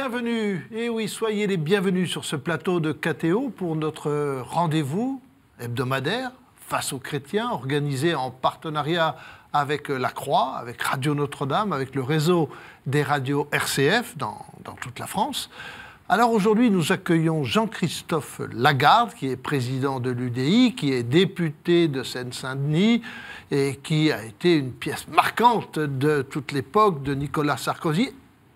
bienvenue, et eh oui, soyez les bienvenus sur ce plateau de KTO pour notre rendez-vous hebdomadaire face aux chrétiens, organisé en partenariat avec La Croix, avec Radio Notre-Dame, avec le réseau des radios RCF dans, dans toute la France. Alors aujourd'hui, nous accueillons Jean-Christophe Lagarde, qui est président de l'UDI, qui est député de Seine-Saint-Denis et qui a été une pièce marquante de toute l'époque de Nicolas Sarkozy.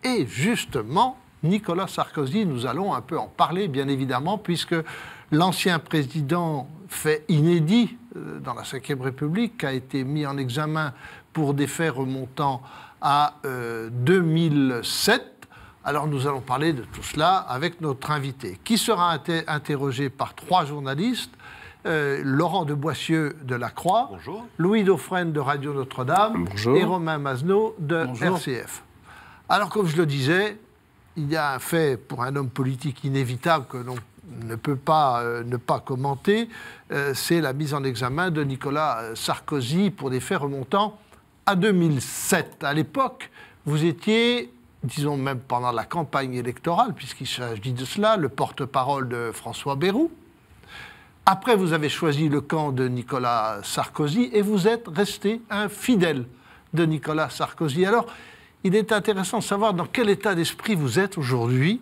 Et justement, Nicolas Sarkozy. Nous allons un peu en parler, bien évidemment, puisque l'ancien président, fait inédit euh, dans la Ve République, a été mis en examen pour des faits remontant à 2007. Euh, Alors nous allons parler de tout cela avec notre invité, qui sera interrogé par trois journalistes. Euh, Laurent de Boissieu de La Croix, Louis Dauphren de Radio Notre-Dame et Romain Masneau de RCF. Alors comme je le disais, il y a un fait pour un homme politique inévitable que l'on ne peut pas euh, ne pas commenter, euh, c'est la mise en examen de Nicolas euh, Sarkozy pour des faits remontant à 2007. À l'époque, vous étiez, disons même pendant la campagne électorale, puisqu'il s'agit de cela, le porte-parole de François Bayrou. Après, vous avez choisi le camp de Nicolas Sarkozy et vous êtes resté un fidèle de Nicolas Sarkozy. Alors, il est intéressant de savoir dans quel état d'esprit vous êtes aujourd'hui.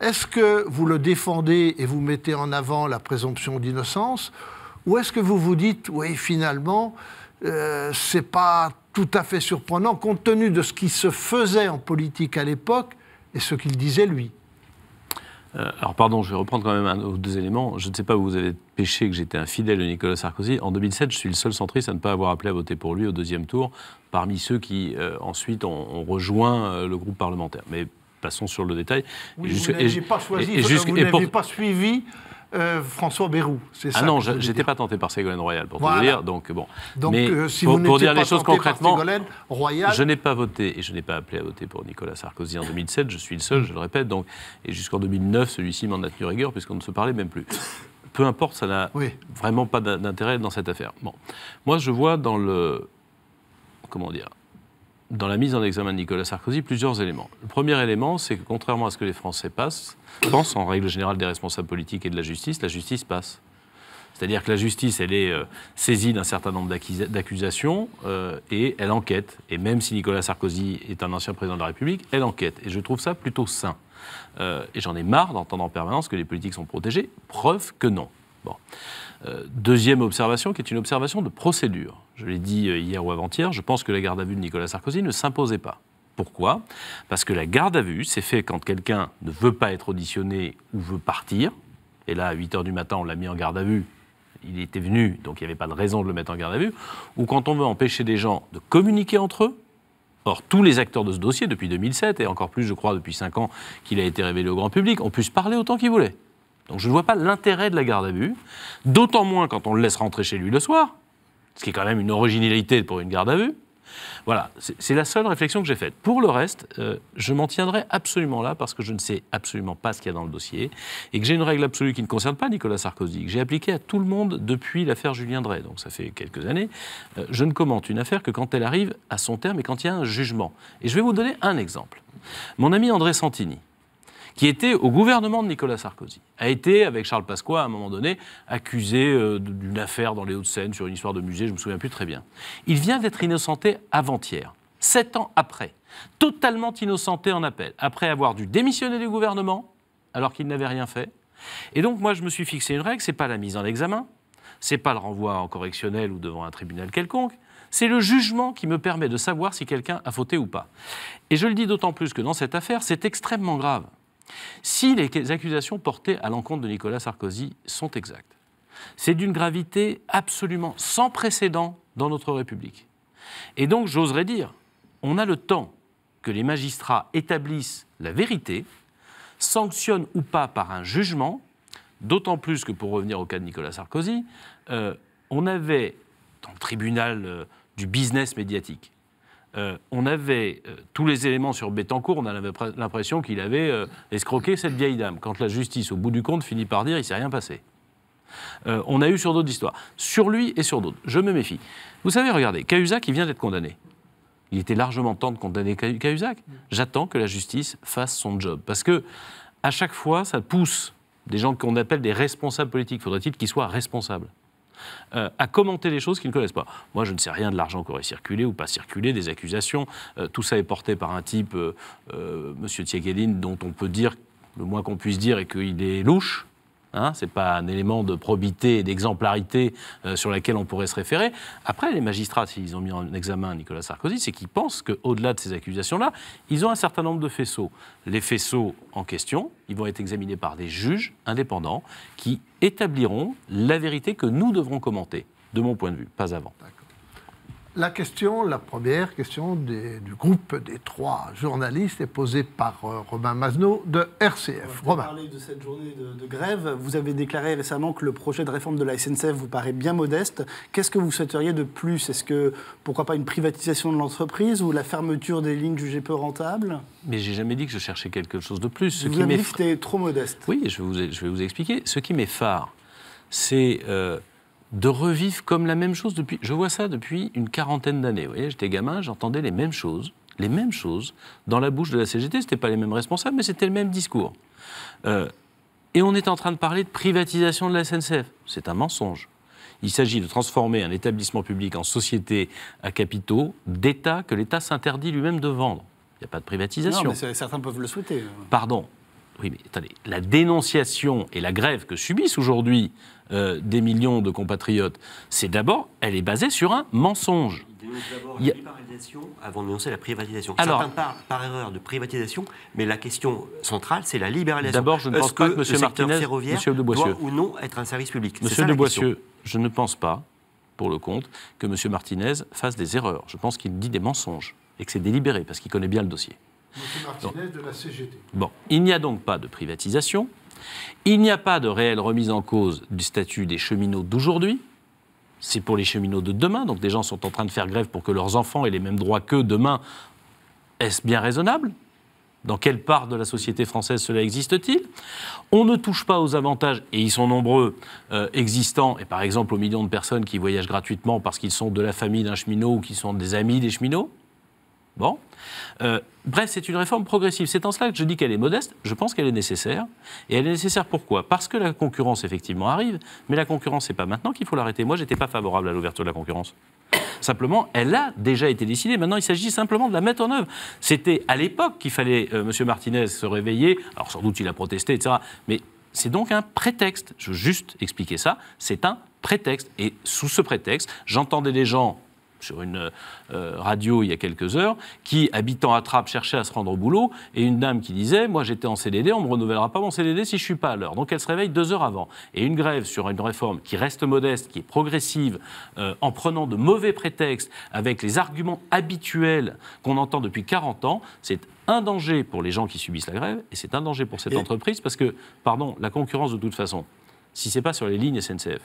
Est-ce que vous le défendez et vous mettez en avant la présomption d'innocence Ou est-ce que vous vous dites, oui, finalement, euh, ce n'est pas tout à fait surprenant compte tenu de ce qui se faisait en politique à l'époque et ce qu'il disait lui euh, alors pardon, je vais reprendre quand même un ou deux éléments. Je ne sais pas vous avez pêché que j'étais un fidèle de Nicolas Sarkozy. En 2007, je suis le seul centriste à ne pas avoir appelé à voter pour lui au deuxième tour, parmi ceux qui euh, ensuite ont, rejoint euh, le groupe parlementaire. Mais passons sur le détail. Oui, et vous n'avez pas choisi, et, pas suivi euh, François Bérou, C'est ah ça ah non, j'étais pas tenté par Ségolène Royal, pour tout dire. Donc, euh, bon. Euh, pour, vous dire les choses concrètement, Royal... je n'ai pas voté et je n'ai pas appelé à voter pour Nicolas Sarkozy en 2007. Je suis le seul, je le répète. Donc, et jusqu'en 2009, celui-ci m'en a tenu rigueur puisqu'on ne se parlait même plus. Peu importe, ça n'a vraiment pas d'intérêt dans cette affaire. Bon. Moi, je vois dans le. Comment dire dans la mise en examen de Nicolas Sarkozy plusieurs éléments. Le premier élément, c'est que contrairement à ce que les Français passent, pensent en règle générale des responsables politiques et de la justice, la justice passe. C'est-à-dire que la justice, elle est euh, saisie d'un certain nombre d'accusations euh, et elle enquête. Et même si Nicolas Sarkozy est un ancien président de la République, elle enquête. Et je trouve ça plutôt sain. Euh, et j'en ai marre d'entendre en permanence que les politiques sont protégées. Preuve que non. Bon. deuxième observation, qui est une observation de procédure je l'ai dit euh, hier ou avant-hier, je pense que la garde à vue de Nicolas Sarkozy ne s'imposait pas. Pourquoi Parce que la garde à vue, c'est fait quand quelqu'un ne veut pas être auditionné ou veut partir. Et là, à 8 h du matin, on l'a mis en garde à vue. Il était venu, donc il n'y avait pas de raison de le mettre en garde à vue. Ou quand on veut empêcher des gens de communiquer entre eux. Or, tous les acteurs de ce dossier, depuis 2007, et encore plus, je crois, depuis 5 ans qu'il a été révélé au grand public, ont pu se parler autant qu'ils voulaient. Donc je ne vois pas l'intérêt de la garde à vue, d'autant moins quand on le laisse rentrer chez lui le soir, ce qui est quand même une originalité pour une garde à vue. Voilà, c'est la seule réflexion que j'ai faite. Pour le reste, euh, je m'en tiendrai absolument là parce que je ne sais absolument pas ce qu'il y a dans le dossier et que j'ai une règle absolue qui ne concerne pas Nicolas Sarkozy, que j'ai appliquée à tout le monde depuis l'affaire Julien Drey, donc ça fait quelques années. Euh, je ne commente une affaire que quand elle arrive à son terme et quand il y a un jugement. Et je vais vous donner un exemple. Mon ami André Santini, qui était au gouvernement de Nicolas Sarkozy, a été, avec Charles Pasqua, à un moment donné, accusé euh, d'une affaire dans les Hauts-de-Seine sur une histoire de musée, je ne me souviens plus très bien. Il vient d'être innocenté avant-hier, sept ans après, totalement innocenté en appel, après avoir dû démissionner du gouvernement, alors qu'il n'avait rien fait. Et donc, moi, je me suis fixé une règle, c'est pas la mise en examen, c'est pas le renvoi en correctionnel ou devant un tribunal quelconque, c'est le jugement qui me permet de savoir si quelqu'un a fauté ou pas. Et je le dis d'autant plus que dans cette affaire, c'est extrêmement grave. Si les accusations portées à l'encontre de Nicolas Sarkozy sont exactes, c'est d'une gravité absolument sans précédent dans notre République. Et donc, j'oserais dire, on a le temps que les magistrats établissent la vérité, sanctionnent ou pas par un jugement, d'autant plus que, pour revenir au cas de Nicolas Sarkozy, euh, on avait, dans le tribunal euh, du business médiatique, euh, on avait euh, tous les éléments sur Bettencourt, on avait l'impression qu'il avait euh, escroqué cette vieille dame. Quand la justice, au bout du compte, finit par dire il ne s'est rien passé. on a eu sur d'autres histoires. Sur lui et sur d'autres. Je me méfie. Vous savez, regardez, Cahuzac, il vient d'être condamné. Il était largement temps de condamner Cahuzac. J'attends que la justice fasse son job. Parce que, à chaque fois, ça pousse des gens qu'on appelle des responsables politiques. Faudrait-il qu'ils soient responsables euh, à commenter les choses qu'ils ne connaissent pas. Moi, je ne sais rien de l'argent qui aurait circulé ou pas circulé, des accusations. Euh, tout ça est porté par un type, euh, Monsieur M. dont on peut dire, le moins qu'on puisse dire, est qu'il est louche. Hein, ce n'est pas un élément de probité et d'exemplarité euh, sur laquelle on pourrait se référer. Après, les magistrats, s'ils ont mis en examen Nicolas Sarkozy, c'est qu'ils pensent qu'au-delà de ces accusations-là, ils ont un certain nombre de faisceaux. Les faisceaux en question, ils vont être examinés par des juges indépendants qui établiront la vérité que nous devrons commenter, de mon point de vue, pas avant la question, la première question du groupe des trois journalistes est posée par euh, Romain Masneau de RCF. Vous parler de cette journée de, grève. Vous avez déclaré récemment que le projet de réforme de la SNCF vous paraît bien modeste. Qu'est-ce que vous souhaiteriez de plus Est-ce que, pourquoi pas, une privatisation de l'entreprise ou la fermeture des lignes jugées peu rentables Mais j'ai jamais dit que je cherchais quelque chose de plus. Ce vous qui avez dit que c'était trop modeste. Oui, je, vous, je vais vous expliquer. Ce qui m'effare, c'est... Euh, de revivre comme la même chose depuis. Je vois ça depuis une quarantaine d'années. Vous voyez, j'étais gamin, j'entendais les mêmes choses, les mêmes choses dans la bouche de la CGT. C'était pas les mêmes responsables, mais c'était le même discours. Euh, et on est en train de parler de privatisation de la SNCF. C'est un mensonge. Il s'agit de transformer un établissement public en société à capitaux d'État que l'État s'interdit lui-même de vendre. Il n'y a pas de privatisation. Non, mais certains peuvent le souhaiter. Pardon, oui, mais attendez, la dénonciation et la grève que subissent aujourd'hui euh, des millions de compatriotes, c'est d'abord, elle est basée sur un mensonge. D'abord la libéralisation avant dénoncer la privatisation. Certains parlent par erreur de privatisation, mais la question centrale, c'est la libéralisation. D'abord, je ne pense pas que, M. Martinez, doit ou non être un service public. Monsieur de Boissieu, je ne pense pas, pour le compte, que M. Martinez fasse des erreurs. Je pense qu'il dit des mensonges et que c'est délibéré parce qu'il connaît bien le dossier de la CGT. Bon, il n'y a donc pas de privatisation. Il n'y a pas de réelle remise en cause du statut des cheminots d'aujourd'hui. C'est pour les cheminots de demain. Donc des gens sont en train de faire grève pour que leurs enfants aient les mêmes droits qu'eux demain. Est-ce bien raisonnable dans quelle part de la société française cela existe-t-il On ne touche pas aux avantages, et ils sont nombreux, euh, existants, et par exemple aux millions de personnes qui voyagent gratuitement parce qu'ils sont de la famille d'un cheminot ou qui sont des amis des cheminots. Bon. Euh, bref, c'est une réforme progressive. C'est en cela que je dis qu'elle est modeste. Je pense qu'elle est nécessaire. Et elle est nécessaire pourquoi Parce que la concurrence, effectivement, arrive. Mais la concurrence, ce n'est pas maintenant qu'il faut l'arrêter. Moi, je j'étais pas favorable à l'ouverture de la concurrence. Simplement, elle a déjà été décidée. Maintenant, il s'agit simplement de la mettre en œuvre. C'était à l'époque qu'il fallait, euh, M. Martinez, se réveiller. Alors, sans doute, il a protesté, etc. Mais c'est donc un prétexte. Je veux juste expliquer ça. C'est un prétexte. Et sous ce prétexte, j'entendais des gens sur une euh, radio il y a quelques heures, qui, habitant à Trappes, cherchait à se rendre au boulot, et une dame qui disait Moi j'étais en CDD, on ne me renouvellera pas mon CDD si je ne suis pas à l'heure. Donc elle se réveille deux heures avant. Et une grève sur une réforme qui reste modeste, qui est progressive, euh, en prenant de mauvais prétextes, avec les arguments habituels qu'on entend depuis 40 ans, c'est un danger pour les gens qui subissent la grève, et c'est un danger pour cette entreprise, parce que, pardon, la concurrence de toute façon, si ce n'est pas sur les lignes SNCF,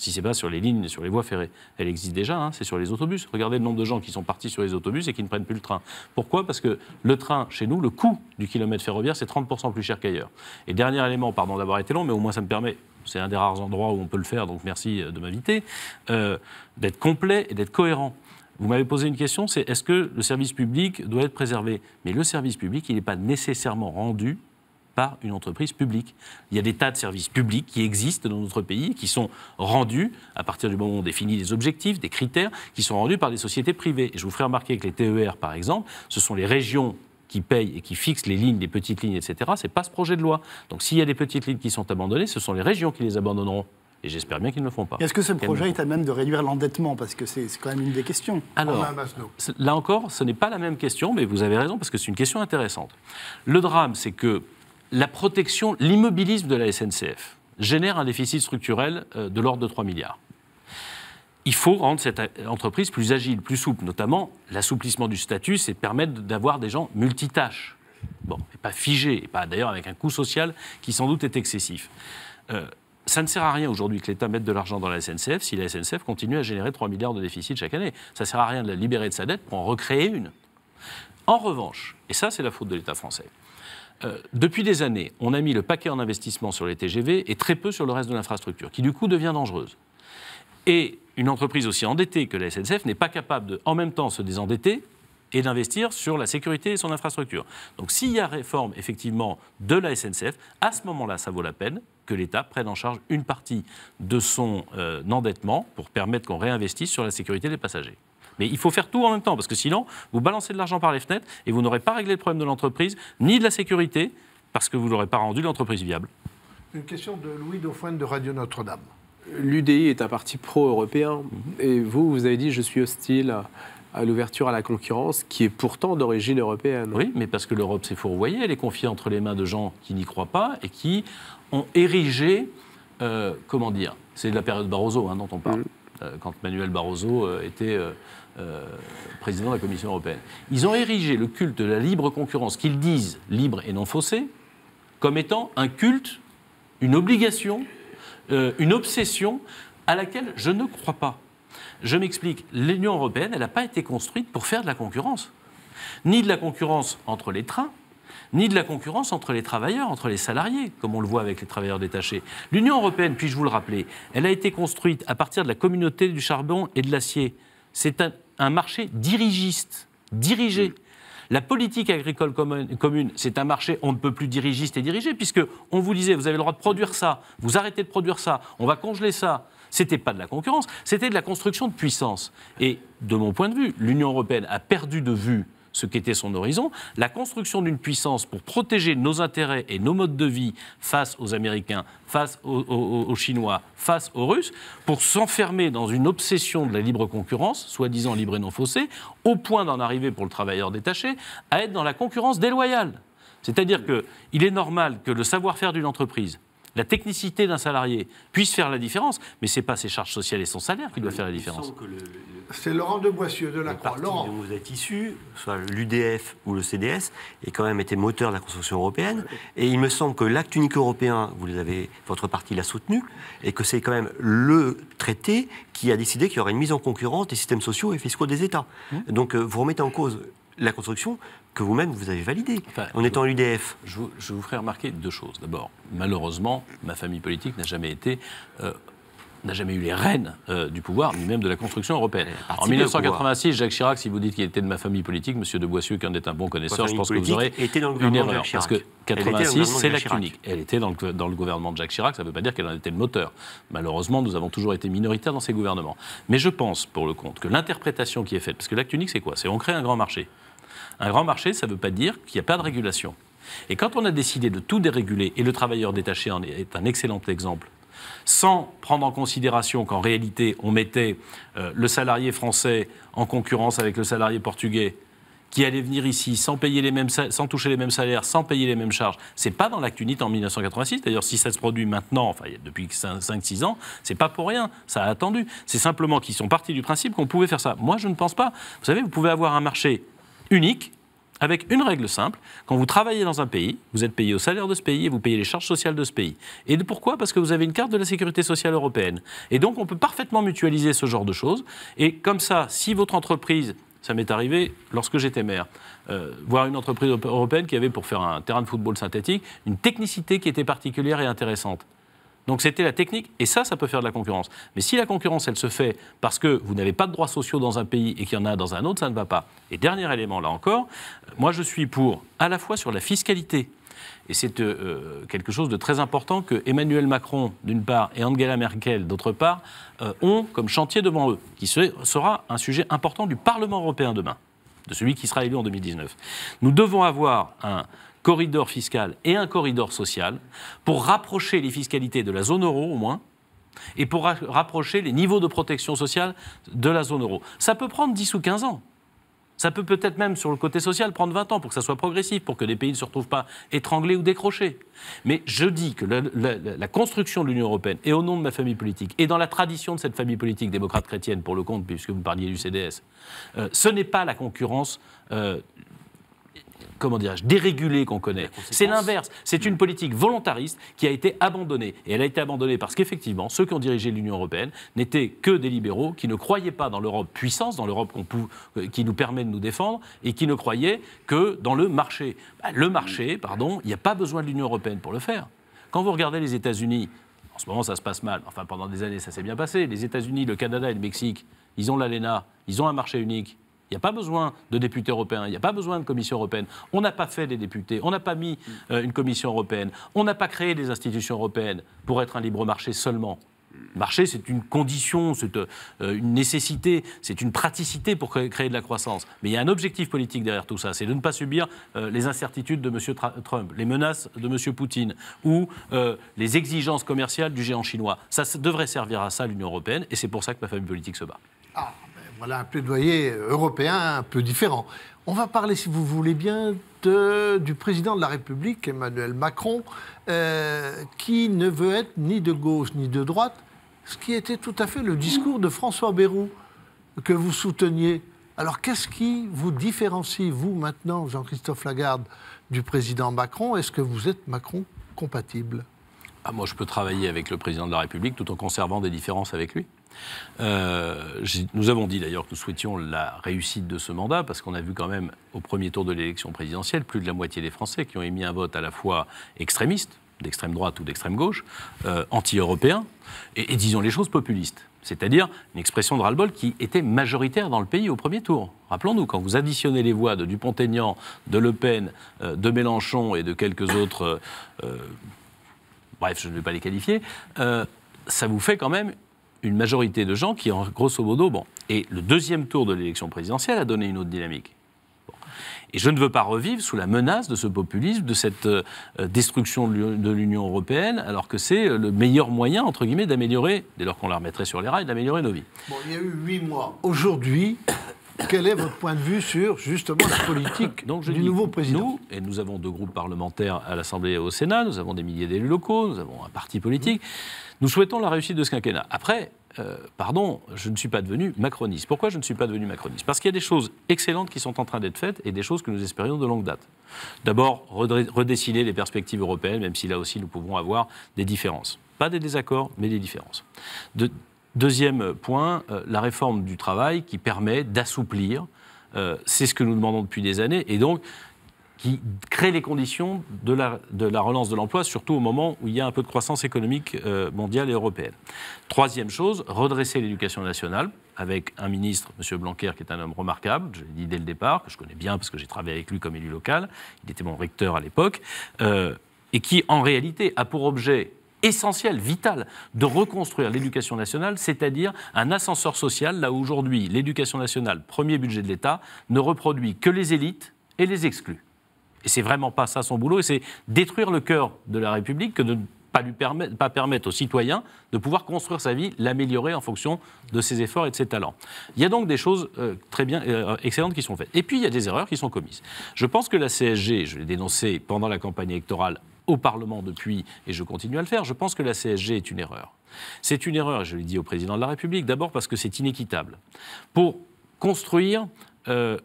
si c'est pas sur les lignes, et sur les voies ferrées, elle existe déjà, hein, c'est sur les autobus. Regardez le nombre de gens qui sont partis sur les autobus et qui ne prennent plus le train. Pourquoi Parce que le train, chez nous, le coût du kilomètre ferroviaire, c'est 30% plus cher qu'ailleurs. Et dernier élément, pardon d'avoir été long, mais au moins ça me permet, c'est un des rares endroits où on peut le faire, donc merci euh, de m'inviter, euh, d'être complet et d'être cohérent. Vous m'avez posé une question, c'est est-ce que le service public doit être préservé Mais le service public, il n'est pas nécessairement rendu une entreprise publique. Il y a des tas de services publics qui existent dans notre pays, qui sont rendus, à partir du moment où on définit des objectifs, des critères, qui sont rendus par des sociétés privées. je vous ferai remarquer que les TER, par exemple, ce sont les régions qui payent et qui fixent les lignes, les petites lignes, etc., ce n'est pas ce projet de loi. Donc s'il y a des petites lignes qui sont abandonnées, ce sont les régions qui les abandonneront. Et j'espère bien qu'ils ne le font pas. Est-ce que ce projet est à même de réduire l'endettement Parce que c'est quand même une des questions. Alors, là encore, ce n'est pas la même question, mais vous avez raison, parce que c'est une question intéressante. Le drame, c'est que la protection, l'immobilisme de la SNCF génère un déficit structurel euh, de l'ordre de 3 milliards. Il faut rendre cette euh, entreprise plus agile, plus souple, notamment l'assouplissement du statut, c'est permettre d'avoir des gens multitâches. Bon, et pas figés, pas d'ailleurs avec un coût social qui sans doute est excessif. Euh, ça ne sert à rien aujourd'hui que l'État mette de l'argent dans la SNCF si la SNCF continue à générer 3 milliards de déficit chaque année. Ça ne sert à rien de la libérer de sa dette pour en recréer une. En revanche, et ça c'est la faute de l'État français, euh, depuis des années, on a mis le paquet en investissement sur les TGV et très peu sur le reste de l'infrastructure, qui du coup devient dangereuse. Et une entreprise aussi endettée que la SNCF n'est pas capable de, en même temps, se désendetter et d'investir sur la sécurité et son infrastructure. Donc s'il y a réforme effectivement de la SNCF, à ce moment-là, ça vaut la peine que l'État prenne en charge une partie de son euh, endettement pour permettre qu'on réinvestisse sur la sécurité des passagers. Mais il faut faire tout en même temps, parce que sinon, vous balancez de l'argent par les fenêtres et vous n'aurez pas réglé le problème de l'entreprise, ni de la sécurité, parce que vous n'aurez pas rendu l'entreprise viable. Une question de Louis Dauphine de Radio Notre-Dame. L'UDI est un parti pro-européen, mhm. et vous, vous avez dit je suis hostile à l'ouverture à la concurrence, qui est pourtant d'origine européenne. Oui, mais parce que l'Europe s'est fourvoyée, elle est confiée entre les mains de gens qui n'y croient pas et qui ont érigé, euh, comment dire, c'est de la période Barroso hein, dont on parle, mm. euh, quand Manuel Barroso euh, était... Euh, président de la Commission européenne. Ils ont érigé le culte de la libre concurrence, qu'ils disent libre et non faussée, comme étant un culte, une obligation, euh, une obsession à laquelle je ne crois pas. Je m'explique, l'Union européenne, elle n'a pas été construite pour faire de la concurrence, ni de la concurrence entre les trains, ni de la concurrence entre les travailleurs, entre les salariés, comme on le voit avec les travailleurs détachés. L'Union européenne, puis-je vous le rappeler, elle a été construite à partir de la communauté du charbon et de l'acier. C'est un, un marché dirigiste, dirigé. La politique agricole commune, c'est un marché, on ne peut plus dirigiste et dirigé, puisque on vous disait, vous avez le droit de produire ça, vous arrêtez de produire ça, on va congeler ça. C'était pas de la concurrence, c'était de la construction de puissance. Et de mon point de vue, l'Union européenne a perdu de vue ce qu'était son horizon, la construction d'une puissance pour protéger nos intérêts et nos modes de vie face aux Américains, face aux, Chinois, face aux Russes, pour s'enfermer dans une obsession de la libre concurrence, soi-disant libre et non faussée, au point d'en arriver pour le travailleur détaché à être dans la concurrence déloyale. C'est-à-dire qu'il est normal que le savoir-faire d'une entreprise, la technicité d'un salarié puisse faire la différence, mais ce n'est pas ses charges sociales et son salaire qui doivent faire la différence. C'est Laurent de Boissieu de la Croix. Laurent. Dont vous êtes issu, soit l'UDF ou le CDS, est quand même été moteur de la construction européenne. Et il me semble que l'acte unique européen, vous avez, votre parti l'a soutenu, et que c'est quand même le traité qui a décidé qu'il y aurait une mise en concurrence des systèmes sociaux et fiscaux des États. Mmh. Donc euh, vous remettez en cause la construction que vous-même vous avez validé en étant l'UDF je, je, vous ferai remarquer deux choses. D'abord, malheureusement, ma famille politique n'a jamais été. Euh, n'a jamais eu les rênes euh, du pouvoir, ni même de la construction européenne. En 1986, Jacques Chirac, si vous dites qu'il était de ma famille politique, M. de Boissieu, qui en est un bon connaisseur, je pense que vous aurez été dans le une erreur. Parce que 86, c'est la unique. Elle était dans le, dans le, gouvernement de Jacques Chirac, ça ne veut pas dire qu'elle en était le moteur. Malheureusement, nous avons toujours été minoritaires dans ces gouvernements. Mais je pense, pour le compte, que l'interprétation qui est faite, parce que l'acte unique, c'est quoi C'est on crée un grand marché. Un grand marché, ça ne veut pas dire qu'il n'y a pas de régulation. Et quand on a décidé de tout déréguler, et le travailleur détaché en est un excellent exemple, sans prendre en considération qu'en réalité, on mettait euh, le salarié français en concurrence avec le salarié portugais, qui allait venir ici sans, payer sans toucher les mêmes salaires, sans payer les mêmes charges. n'est pas dans l'acte unit en 1986. D'ailleurs, si ça se produit maintenant, depuis 5-6 ans, c'est pas pour rien. Ça a attendu. C'est simplement qu'ils sont partis du principe qu'on pouvait faire ça. Moi, je ne pense pas. Vous savez, vous pouvez avoir un marché unique avec une règle simple. Quand vous travaillez dans un pays, vous êtes payé au salaire de ce pays et vous payez les charges sociales de ce pays. Et pourquoi Parce que vous avez une carte de la sécurité sociale européenne. Et donc, on peut parfaitement mutualiser ce genre de choses. Et comme ça, si votre entreprise, ça m'est arrivé lorsque j'étais maire, euh, voir une entreprise européenne qui avait, pour faire un terrain de football synthétique, une technicité qui était particulière et intéressante. Donc c'était la technique, et ça, ça peut faire de la concurrence. Mais si la concurrence, elle se fait parce que vous n'avez pas de droits sociaux dans un pays et qu'il y en a dans un autre, ça ne va pas. Et dernier élément, là encore, euh, moi je suis pour, à la fois sur la fiscalité, et c'est euh, euh, quelque chose de très important que Emmanuel Macron, d'une part, et Angela Merkel, d'autre part, ont comme chantier devant eux, qui sera un sujet important du Parlement européen demain, de celui qui sera élu en 2019. Nous devons avoir un corridor fiscal et un corridor social pour rapprocher les fiscalités de la zone euro au moins et pour rapprocher les niveaux de protection sociale de la zone euro. Ça peut prendre 10 ou 15 ans. Ça peut peut-être même, sur le côté social, prendre 20 ans pour que ça soit progressif, pour que les pays ne se retrouvent pas étranglés ou décrochés. Mais je dis que la, construction de l'Union européenne, et au nom de ma famille politique, et dans la tradition de cette famille politique démocrate chrétienne, pour le compte, puisque vous parliez du CDS, euh, ce n'est pas la concurrence euh, comment dirais-je, dérégulée qu'on connaît. C'est l'inverse. C'est une politique volontariste qui a été abandonnée. Et elle a été abandonnée parce qu'effectivement, ceux qui ont dirigé l'Union européenne n'étaient que des libéraux qui ne croyaient pas dans l'Europe puissance, dans l'Europe euh, qui nous permet de nous défendre, et qui ne croyaient que dans le marché. Bah, le marché, pardon, il n'y a pas besoin de l'Union européenne pour le faire. Quand vous regardez les États-Unis, en ce moment ça se passe mal, enfin pendant des années ça s'est bien passé, les États-Unis, le Canada et le Mexique, ils ont l'ALENA, ils ont un marché unique, il n'y a pas besoin de députés européens, il n'y a pas besoin de commission européenne. On n'a pas fait des députés, on n'a pas mis euh, une commission européenne, on n'a pas créé des institutions européennes pour être un libre marché seulement. marché, c'est une condition, c'est euh, une nécessité, c'est une praticité pour créer de la croissance. Mais il y a un objectif politique derrière tout ça, c'est de ne pas subir euh, les incertitudes de M. Trump, les menaces de M. Poutine ou les exigences commerciales du géant chinois. Ça, devrait servir à ça l'Union européenne et c'est pour ça que ma famille politique se bat. Ah voilà un plaidoyer européen un peu différent. On va parler, si vous voulez bien, de, du président de la République, Emmanuel Macron, euh, qui ne veut être ni de gauche ni de droite, ce qui était tout à fait le discours de François Bayrou que vous souteniez. Alors qu'est-ce qui vous différencie, vous maintenant, Jean-Christophe Lagarde, du président Macron Est-ce que vous êtes Macron compatible ah, Moi, je peux travailler avec le président de la République tout en conservant des différences avec lui. Euh, nous avons dit d'ailleurs que nous souhaitions la réussite de ce mandat parce qu'on a vu quand même au premier tour de l'élection présidentielle plus de la moitié des Français qui ont émis un vote à la fois extrémiste, d'extrême droite ou d'extrême gauche, euh, anti-européen et, disons les choses populistes. C'est-à-dire une expression de ras-le-bol qui était majoritaire dans le pays au premier tour. Rappelons-nous, quand vous additionnez les voix de Dupont-Aignan, de Le Pen, euh, de Mélenchon et de quelques autres, bref, je ne vais pas les qualifier, ça vous fait quand même une majorité de gens qui, en grosso modo, bon. Et le deuxième tour de l'élection présidentielle a donné une autre dynamique. Et je ne veux pas revivre sous la menace de ce populisme, de cette euh, euh, destruction de l'Union européenne, alors que c'est euh, le meilleur moyen, entre guillemets, d'améliorer, dès lors qu'on la remettrait sur les rails, d'améliorer nos vies. Bon, il y a eu huit mois. Aujourd'hui, quel est votre point de vue sur justement la politique Donc, du dis, nouveau président Nous, et nous avons deux groupes parlementaires à l'Assemblée et au Sénat, nous avons des milliers d'élus locaux, nous avons un parti politique, mhm. nous souhaitons la réussite de ce quinquennat. Après, euh, pardon, je ne suis pas devenu macroniste. Pourquoi je ne suis pas devenu macroniste Parce qu'il y a des choses excellentes qui sont en train d'être faites et des choses que nous espérions de longue date. D'abord, redessiner les perspectives européennes, même si là aussi nous pouvons avoir des différences. Pas des désaccords, mais des différences. De, Deuxième point, euh, la réforme du travail qui permet d'assouplir, euh, c'est ce que nous demandons depuis des années, et donc qui crée les conditions de la, relance de l'emploi, surtout au moment où il y a un peu de croissance économique euh, mondiale et européenne. Troisième chose, redresser l'éducation nationale avec un ministre, M. Blanquer, qui est un homme remarquable, je l'ai dit dès le départ, que je connais bien parce que j'ai travaillé avec lui comme élu local, il était mon recteur à l'époque, et qui en réalité a pour objet essentiel, vital, de reconstruire l'éducation nationale, c'est-à-dire un ascenseur social, là où aujourd'hui l'éducation nationale, premier budget de l'État, ne reproduit que les élites et les exclut. Et c'est vraiment pas ça son boulot, et c'est détruire le cœur de la République que de ne pas, lui permettre, pas permettre aux citoyens de pouvoir construire sa vie, l'améliorer en fonction de ses efforts et de ses talents. Il y a donc des choses euh, très bien, euh, excellentes qui sont faites. Et puis, il y a des erreurs qui sont commises. Je pense que la CSG, je l'ai dénoncé pendant la campagne électorale au Parlement depuis, et je continue à le faire, je pense que la CSG est une erreur. C'est une erreur, je l'ai dit au président de la République, d'abord parce que c'est inéquitable. Pour construire euh,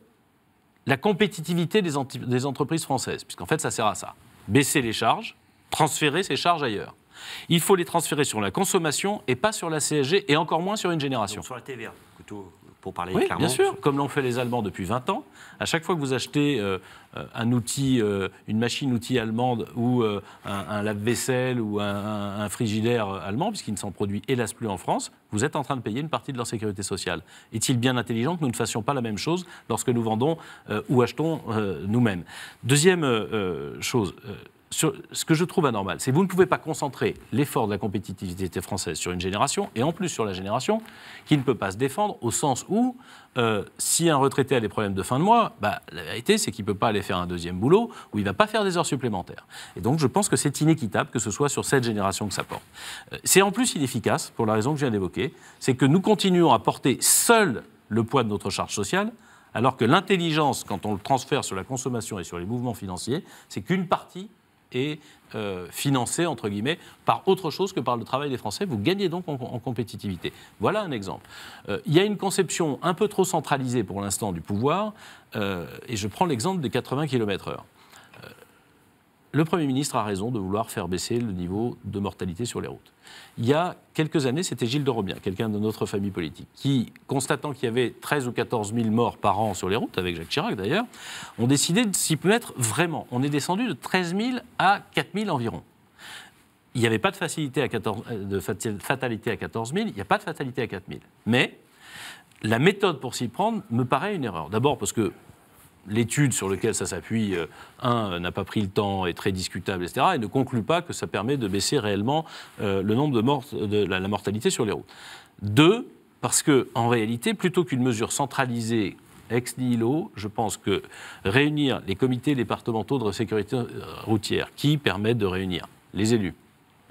la compétitivité des, des entreprises françaises, puisqu'en fait ça sert à ça. Baisser les charges, transférer ces charges ailleurs. Il faut les transférer sur la consommation et pas sur la CSG et encore moins sur une génération. sur la TVA plutôt pour parler clairement. Bien sûr, comme l'ont fait les Allemands depuis 20 ans. À chaque fois que vous achetez euh, euh, un outil, euh, une machine-outil allemande ou un, lave-vaisselle ou un, un, frigidaire allemand, puisqu'il ne s'en produit hélas plus en France, vous êtes en train de payer une partie de leur sécurité sociale. Est-il bien intelligent que nous ne fassions pas la même chose lorsque nous vendons ou achetons nous-mêmes Deuxième chose, ce que je trouve anormal, c'est que vous ne pouvez pas concentrer l'effort de la compétitivité française sur une génération, et en plus sur la génération qui ne peut pas se défendre, au sens où, euh, si un retraité a des problèmes de fin de mois, bah, la vérité, c'est qu'il ne peut pas aller faire un deuxième boulot, ou il ne va pas faire des heures supplémentaires. Et donc, je pense que c'est inéquitable que ce soit sur cette génération que ça porte. Euh, c'est en plus inefficace, pour la raison que je viens d'évoquer, c'est que nous continuons à porter seul le poids de notre charge sociale, alors que l'intelligence, quand on le transfère sur la consommation et sur les mouvements financiers, c'est qu'une partie et euh, financé, entre guillemets, par autre chose que par le travail des Français. Vous gagnez donc en, compétitivité. Voilà un exemple. Euh, il y a une conception un peu trop centralisée pour l'instant du pouvoir, euh, et je prends l'exemple des 80 km/h le Premier ministre a raison de vouloir faire baisser le niveau de mortalité sur les routes. Il y a quelques années, c'était Gilles de Robien, quelqu'un de notre famille politique, qui, constatant qu'il y avait 13 ou 14 000 morts par an sur les routes, avec Jacques Chirac d'ailleurs, ont décidé de s'y mettre vraiment. On est descendu de 13 000 à 4 000 environ. Il n'y avait pas de, facilité à 14, euh, de fatalité à 14 000, il n'y a pas de fatalité à 4 000. Mais la méthode pour s'y prendre me paraît une erreur. D'abord parce que l'étude sur laquelle ça s'appuie, euh, un, n'a pas pris le temps, est très discutable, etc., et ne conclut pas que ça permet de baisser réellement euh, le nombre de mortes, de la, mortalité sur les routes. Deux, parce que, en réalité, plutôt qu'une mesure centralisée ex nihilo, je pense que réunir les comités départementaux de sécurité euh, routière, qui permettent de réunir les élus,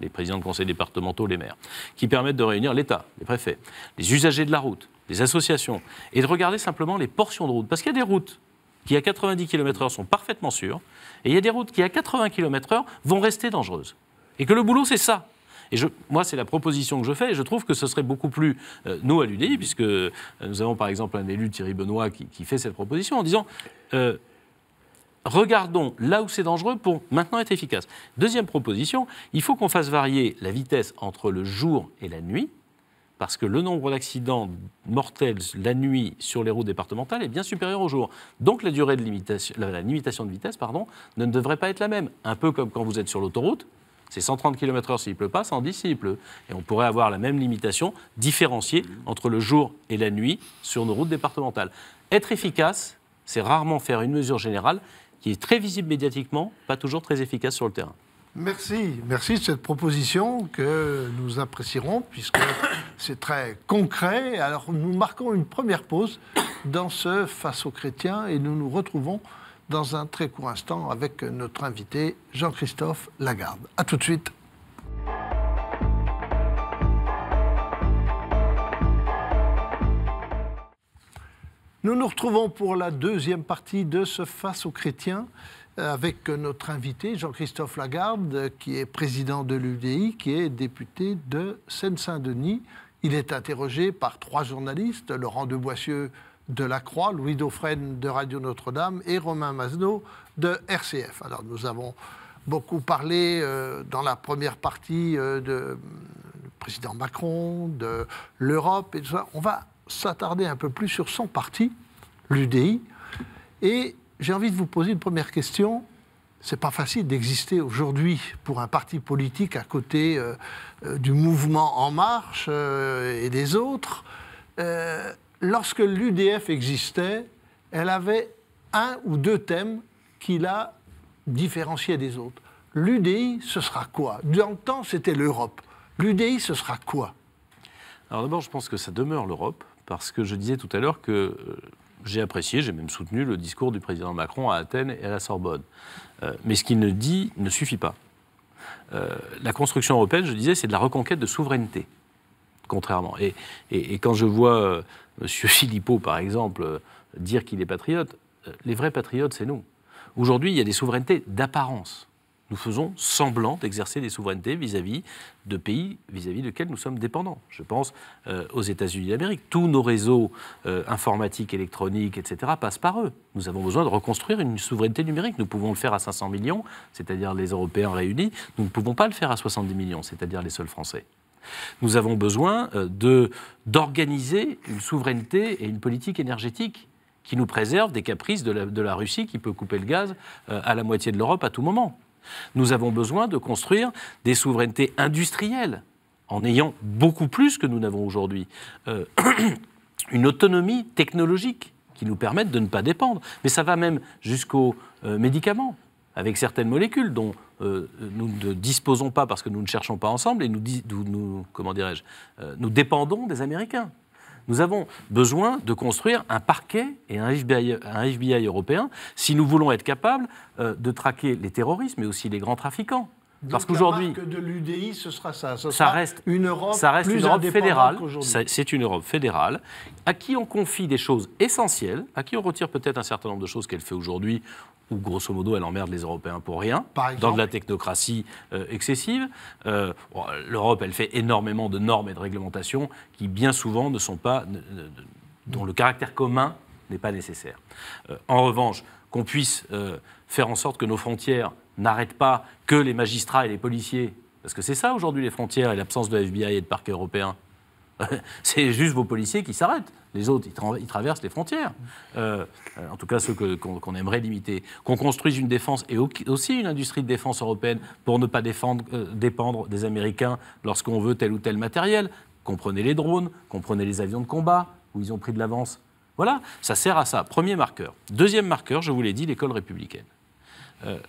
les présidents de conseils départementaux, les maires, qui permettent de réunir l'État, les préfets, les usagers de la route, les associations, et de regarder simplement les portions de route, parce qu'il y a des routes qui à 90 km/h sont parfaitement sûres, et il y a des routes qui à 80 km/h vont rester dangereuses. Et que le boulot, c'est ça. Et moi, c'est la proposition que je fais, et je trouve que ce serait beaucoup plus, euh, nous, à l'UDI, puisque euh, nous avons par exemple un élu, Thierry Benoît, qui, fait cette proposition en disant euh, regardons là où c'est dangereux pour maintenant être efficace. Deuxième proposition, il faut qu'on fasse varier la vitesse entre le jour et la nuit, parce que le nombre d'accidents mortels la nuit sur les routes départementales est bien supérieur au jour. Donc la durée de limitation, la limitation de vitesse pardon, ne devrait pas être la même. Un peu comme quand vous êtes sur l'autoroute, c'est 130 km/h s'il ne pleut pas, 110 s'il pleut. Et on pourrait avoir la même limitation différenciée entre le jour et la nuit sur nos routes départementales. Être efficace, c'est rarement faire une mesure générale qui est très visible médiatiquement, pas toujours très efficace sur le terrain. Merci, merci de cette proposition que nous apprécierons puisque c'est très concret. Alors nous marquons une première pause dans ce Face aux chrétiens et nous nous retrouvons dans un très court instant avec notre invité Jean-Christophe Lagarde. A tout de suite. Nous nous retrouvons pour la deuxième partie de ce Face aux chrétiens avec notre invité Jean-Christophe Lagarde, qui est président de l'UDI, qui est député de Seine-Saint-Denis. Il est interrogé par trois journalistes, Laurent de Boissieu de La Croix, Louis Dauphren de Radio Notre-Dame et Romain Masneau de RCF. Alors nous avons beaucoup parlé euh, dans la première partie euh, de président Macron, de l'Europe et tout ça. On va s'attarder un peu plus sur son parti, l'UDI, et j'ai envie de vous poser une première question. C'est pas facile d'exister aujourd'hui pour un parti politique à côté euh, euh, du mouvement En Marche euh, et des autres. lorsque l'UDF existait, elle avait un ou deux thèmes qui la différenciaient des autres. L'UDI, ce sera quoi Durant le temps, c'était l'Europe. L'UDI, ce sera quoi Alors d'abord, je pense que ça demeure l'Europe, parce que je disais tout à l'heure que j'ai apprécié, j'ai même soutenu le discours du président Macron à Athènes et à la Sorbonne. Euh, mais ce qu'il ne dit ne suffit pas. Euh, la construction européenne, je disais, c'est de la reconquête de souveraineté, contrairement. Et, quand je vois euh, Monsieur M. Philippot, par exemple, dire qu'il est patriote, les vrais patriotes, c'est nous. Aujourd'hui, il y a des souverainetés d'apparence nous faisons semblant d'exercer des souverainetés vis-à-vis de pays vis-à-vis desquels nous sommes dépendants. Je pense euh, aux États-Unis d'Amérique. Tous nos réseaux euh, informatiques, électroniques, etc. passent par eux. Nous avons besoin de reconstruire une souveraineté numérique. Nous pouvons le faire à 500 millions, c'est-à-dire les Européens réunis. Nous ne pouvons pas le faire à 70 millions, c'est-à-dire les seuls Français. Nous avons besoin euh, d'organiser une souveraineté et une politique énergétique qui nous préserve des caprices de la Russie qui peut couper le gaz à la moitié de l'Europe à tout moment. Nous avons besoin de construire des souverainetés industrielles, en ayant beaucoup plus que nous n'avons aujourd'hui. Euh, une autonomie technologique qui nous permette de ne pas dépendre. Mais ça va même jusqu'aux euh, médicaments, avec certaines molécules dont euh, nous ne disposons pas parce que nous ne cherchons pas ensemble et nous comment dirais-je, nous dépendons des Américains. Nous avons besoin de construire un parquet et un FBI, européen si nous voulons être capables euh, de traquer les terroristes, mais aussi les grands trafiquants. Parce qu'aujourd'hui, de l'UDI, ce sera ça. ça reste une Europe, ça reste une Europe fédérale. C'est une Europe fédérale à qui on confie des choses essentielles, à qui on retire peut-être un certain nombre de choses qu'elle fait aujourd'hui où grosso modo elle emmerde les Européens pour rien, dans de la technocratie euh, excessive. Euh, L'Europe, elle fait énormément de normes et de réglementations qui bien souvent ne sont pas, dont le caractère commun n'est pas nécessaire. Euh, en revanche, qu'on puisse faire en sorte que nos frontières n'arrêtent pas que les magistrats et les policiers, parce que c'est ça aujourd'hui les frontières et l'absence de FBI et de parquet européen. c'est juste vos policiers qui s'arrêtent. Les autres, ils, traversent les frontières. Euh, euh, en tout cas, ceux qu'on aimerait limiter. Qu'on construise une défense et aussi une industrie de défense européenne pour ne pas euh, dépendre des Américains lorsqu'on veut tel ou tel matériel. Comprenez les drones, comprenez les avions de combat, où ils ont pris de l'avance. Voilà, ça sert à ça. Premier marqueur. Deuxième marqueur, je vous l'ai dit, l'école républicaine.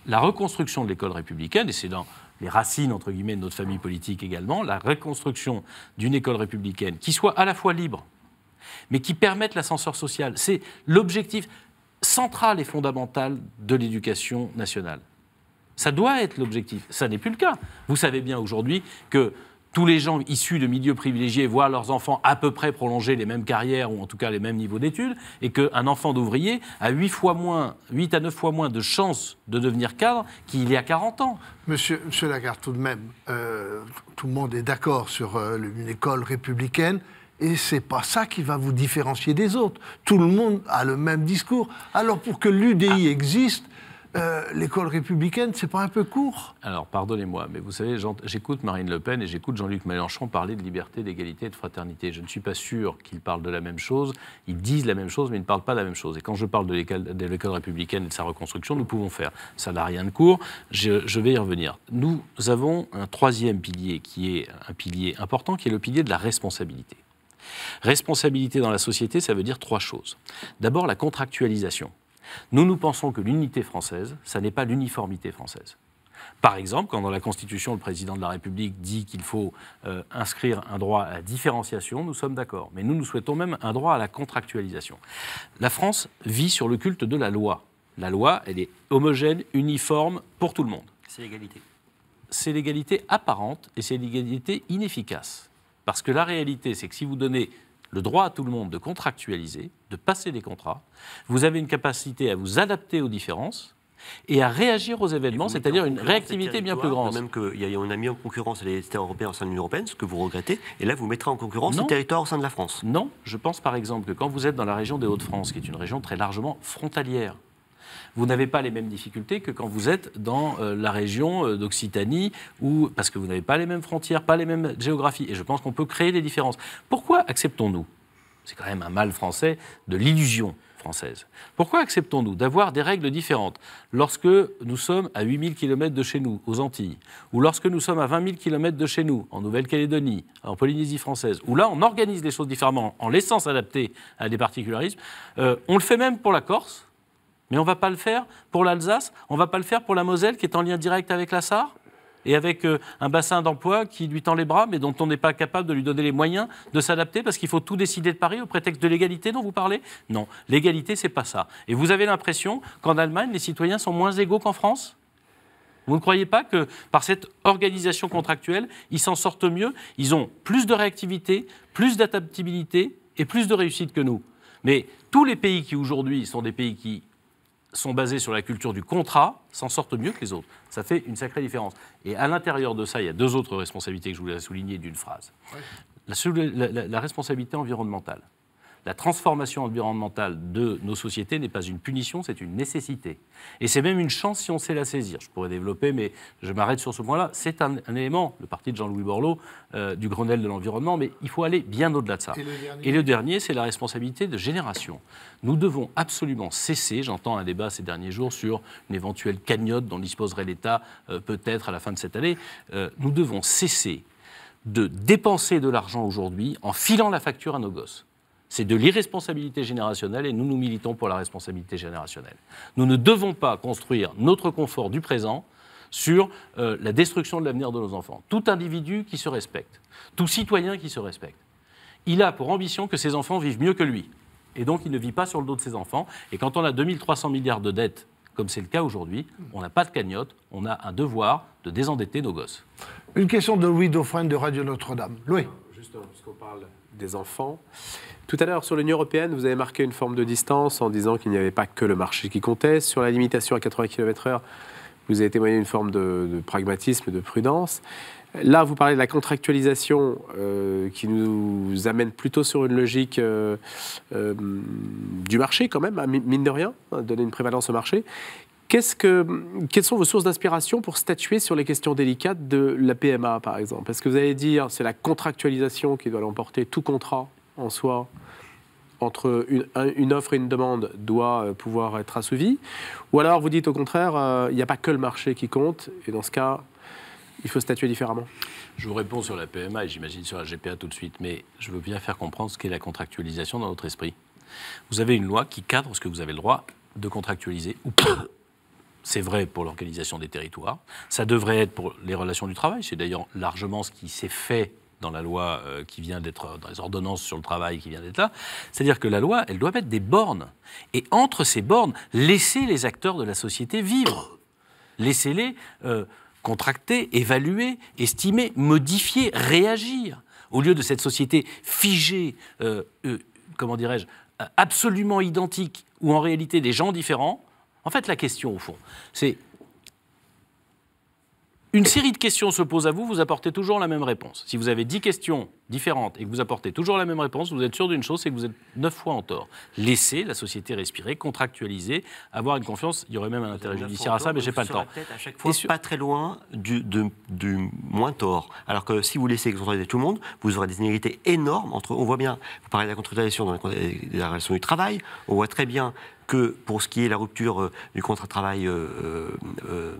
la reconstruction de l'école républicaine, et c'est dans les racines, entre guillemets, de notre famille politique également, la reconstruction d'une école républicaine qui soit à la fois libre, mais qui permettent l'ascenseur social. C'est l'objectif central et fondamental de l'éducation nationale. Ça doit être l'objectif. Ça n'est plus le cas. Vous savez bien aujourd'hui que tous les gens issus de milieux privilégiés voient leurs enfants à peu près prolonger les mêmes carrières ou en tout cas les mêmes niveaux d'études, et qu'un enfant d'ouvrier a 8, à 9 fois moins de chances de devenir cadre qu'il y a 40 ans. Monsieur, Lagarde, tout de même, euh, tout le monde est d'accord sur euh, une école républicaine et c'est pas ça qui va vous différencier des autres. Tout le monde a le même discours. Alors pour que l'UDI ah. existe, euh, l'école républicaine, c'est pas un peu court Alors, pardonnez-moi, mais vous savez, j'écoute Marine Le Pen et j'écoute Jean-Luc Mélenchon parler de liberté, d'égalité et de fraternité. Je ne suis pas sûr qu'ils parlent de la même chose. Ils disent la même chose, mais ils ne parlent pas de la même chose. Et quand je parle de l'école républicaine et de sa reconstruction, nous pouvons faire. Ça n'a rien de court. je vais y revenir. Nous avons un troisième pilier qui est un pilier important, qui est le pilier de la responsabilité. Responsabilité dans la société, ça veut dire trois choses. D'abord, la contractualisation. Nous, nous pensons que l'unité française, ça n'est pas l'uniformité française. Par exemple, quand dans la Constitution, le président de la République dit qu'il faut euh, inscrire un droit à la différenciation, nous sommes d'accord. Mais nous, nous souhaitons même un droit à la contractualisation. La France vit sur le culte de la loi. La loi, elle est homogène, uniforme pour tout le monde. C'est l'égalité. C'est l'égalité apparente et c'est l'égalité inefficace. Parce que la réalité, c'est que si vous donnez le droit à tout le monde de contractualiser, de passer des contrats, vous avez une capacité à vous adapter aux différences et à réagir aux événements, c'est-à-dire une réactivité bien plus grande. Même qu'on a mis en concurrence les États européens au sein de l'Union européenne, ce que vous regrettez, et là vous mettrez en concurrence les territoires au sein de la France. Non, je pense par exemple que quand vous êtes dans la région des Hauts-de-France, qui est une région très largement frontalière, vous n'avez pas les mêmes difficultés que quand vous êtes dans euh, la région euh, d'Occitanie, parce que vous n'avez pas les mêmes frontières, pas les mêmes géographies. Et je pense qu'on peut créer des différences. Pourquoi acceptons-nous c'est quand même un mal français de l'illusion française. Pourquoi acceptons-nous d'avoir des règles différentes lorsque nous sommes à 8000 km de chez nous, aux Antilles, ou lorsque nous sommes à 20 000 km de chez nous, en Nouvelle-Calédonie, en Polynésie française, où là on organise les choses différemment en laissant s'adapter à des particularismes euh, On le fait même pour la Corse, mais on ne va pas le faire pour l'Alsace, on ne va pas le faire pour la Moselle qui est en lien direct avec la Sarre et avec euh, un bassin d'emploi qui lui tend les bras, mais dont on n'est pas capable de lui donner les moyens de s'adapter parce qu'il faut tout décider de Paris au prétexte de l'égalité dont vous parlez Non, l'égalité, ce n'est pas ça. Et vous avez l'impression qu'en Allemagne, les citoyens sont moins égaux qu'en France vous ne croyez pas que par cette organisation contractuelle, ils s'en sortent mieux, ils ont plus de réactivité, plus d'adaptabilité et plus de réussite que nous. Mais tous les pays qui aujourd'hui sont des pays qui sont basés sur la culture du contrat s'en sortent mieux que les autres. Ça fait une sacrée différence. Et à l'intérieur de ça, il y a deux autres responsabilités que je voulais souligner d'une phrase. la, responsabilité environnementale la transformation environnementale de nos sociétés n'est pas une punition, c'est une nécessité. Et c'est même une chance si on sait la saisir. Je pourrais développer, mais je m'arrête sur ce point-là. C'est un, élément, le parti de Jean-Louis Borloo, euh, du Grenelle de l'environnement, mais il faut aller bien au-delà de ça. Et le dernier, c'est la responsabilité de génération. Nous devons absolument cesser, j'entends un débat ces derniers jours sur une éventuelle cagnotte dont disposerait l'État euh, peut-être à la fin de cette année, euh, nous devons cesser de dépenser de l'argent aujourd'hui en filant la facture à nos gosses. C'est de l'irresponsabilité générationnelle et nous nous militons pour la responsabilité générationnelle. Nous ne devons pas construire notre confort du présent sur euh, la destruction de l'avenir de nos enfants. Tout individu qui se respecte, tout citoyen qui se respecte, il a pour ambition que ses enfants vivent mieux que lui. Et donc il ne vit pas sur le dos de ses enfants. Et quand on a 2300 milliards de dettes, comme c'est le cas aujourd'hui, on n'a pas de cagnotte, on a un devoir de désendetter nos gosses. Une question de Louis Dauphin de Radio Notre-Dame. Louis. Justement, puisqu'on parle des enfants. Tout à l'heure, sur l'Union européenne, vous avez marqué une forme de distance en disant qu'il n'y avait pas que le marché qui comptait. Sur la limitation à 80 km/h, vous avez témoigné une forme de, de pragmatisme, de prudence. Là, vous parlez de la contractualisation euh, qui nous amène plutôt sur une logique euh, euh, du marché quand même, hein, mine de rien, hein, donner une prévalence au marché que, quelles sont vos sources d'inspiration pour statuer sur les questions délicates de la PMA, par exemple Est-ce que vous allez dire c'est la contractualisation qui doit l'emporter Tout contrat en soi entre une, offre et une demande doit euh, pouvoir être assouvi Ou alors vous dites au contraire, euh, il n'y a pas que le marché qui compte, et dans ce cas, il faut statuer différemment Je vous réponds sur la PMA et j'imagine sur la GPA tout de suite, mais je veux bien faire comprendre ce qu'est la contractualisation dans notre esprit. Vous avez une loi qui cadre ce que vous avez le droit de contractualiser ou pas. C'est vrai pour l'organisation des territoires. Ça devrait être pour les relations du travail. C'est d'ailleurs largement ce qui s'est fait dans la loi euh, qui vient d'être, euh, dans les ordonnances sur le travail qui vient d'être là. C'est-à-dire que la loi, elle doit mettre des bornes. Et entre ces bornes, laisser les acteurs de la société vivre. Laissez-les euh, contracter, évaluer, estimer, modifier, réagir. Au lieu de cette société figée, comment dirais-je, absolument identique, ou en réalité des gens différents en fait, la question, au fond, c'est une série de questions se pose à vous, vous apportez toujours la même réponse. Si vous avez dix questions différentes et que vous apportez toujours la même réponse, vous êtes sûr d'une chose, c'est que vous êtes neuf fois en tort. Laissez la société respirer, contractualiser, avoir une confiance. Il y aurait même un intérêt judiciaire à ça, mais j'ai pas le temps. Et pas très loin du, moins tort. Alors que si vous laissez contractualiser tout le monde, vous aurez des inégalités énormes entre. On voit bien, vous parlez de la contractualisation dans la relation du travail, on voit très bien que pour ce qui est la rupture euh, du contrat de travail euh, euh,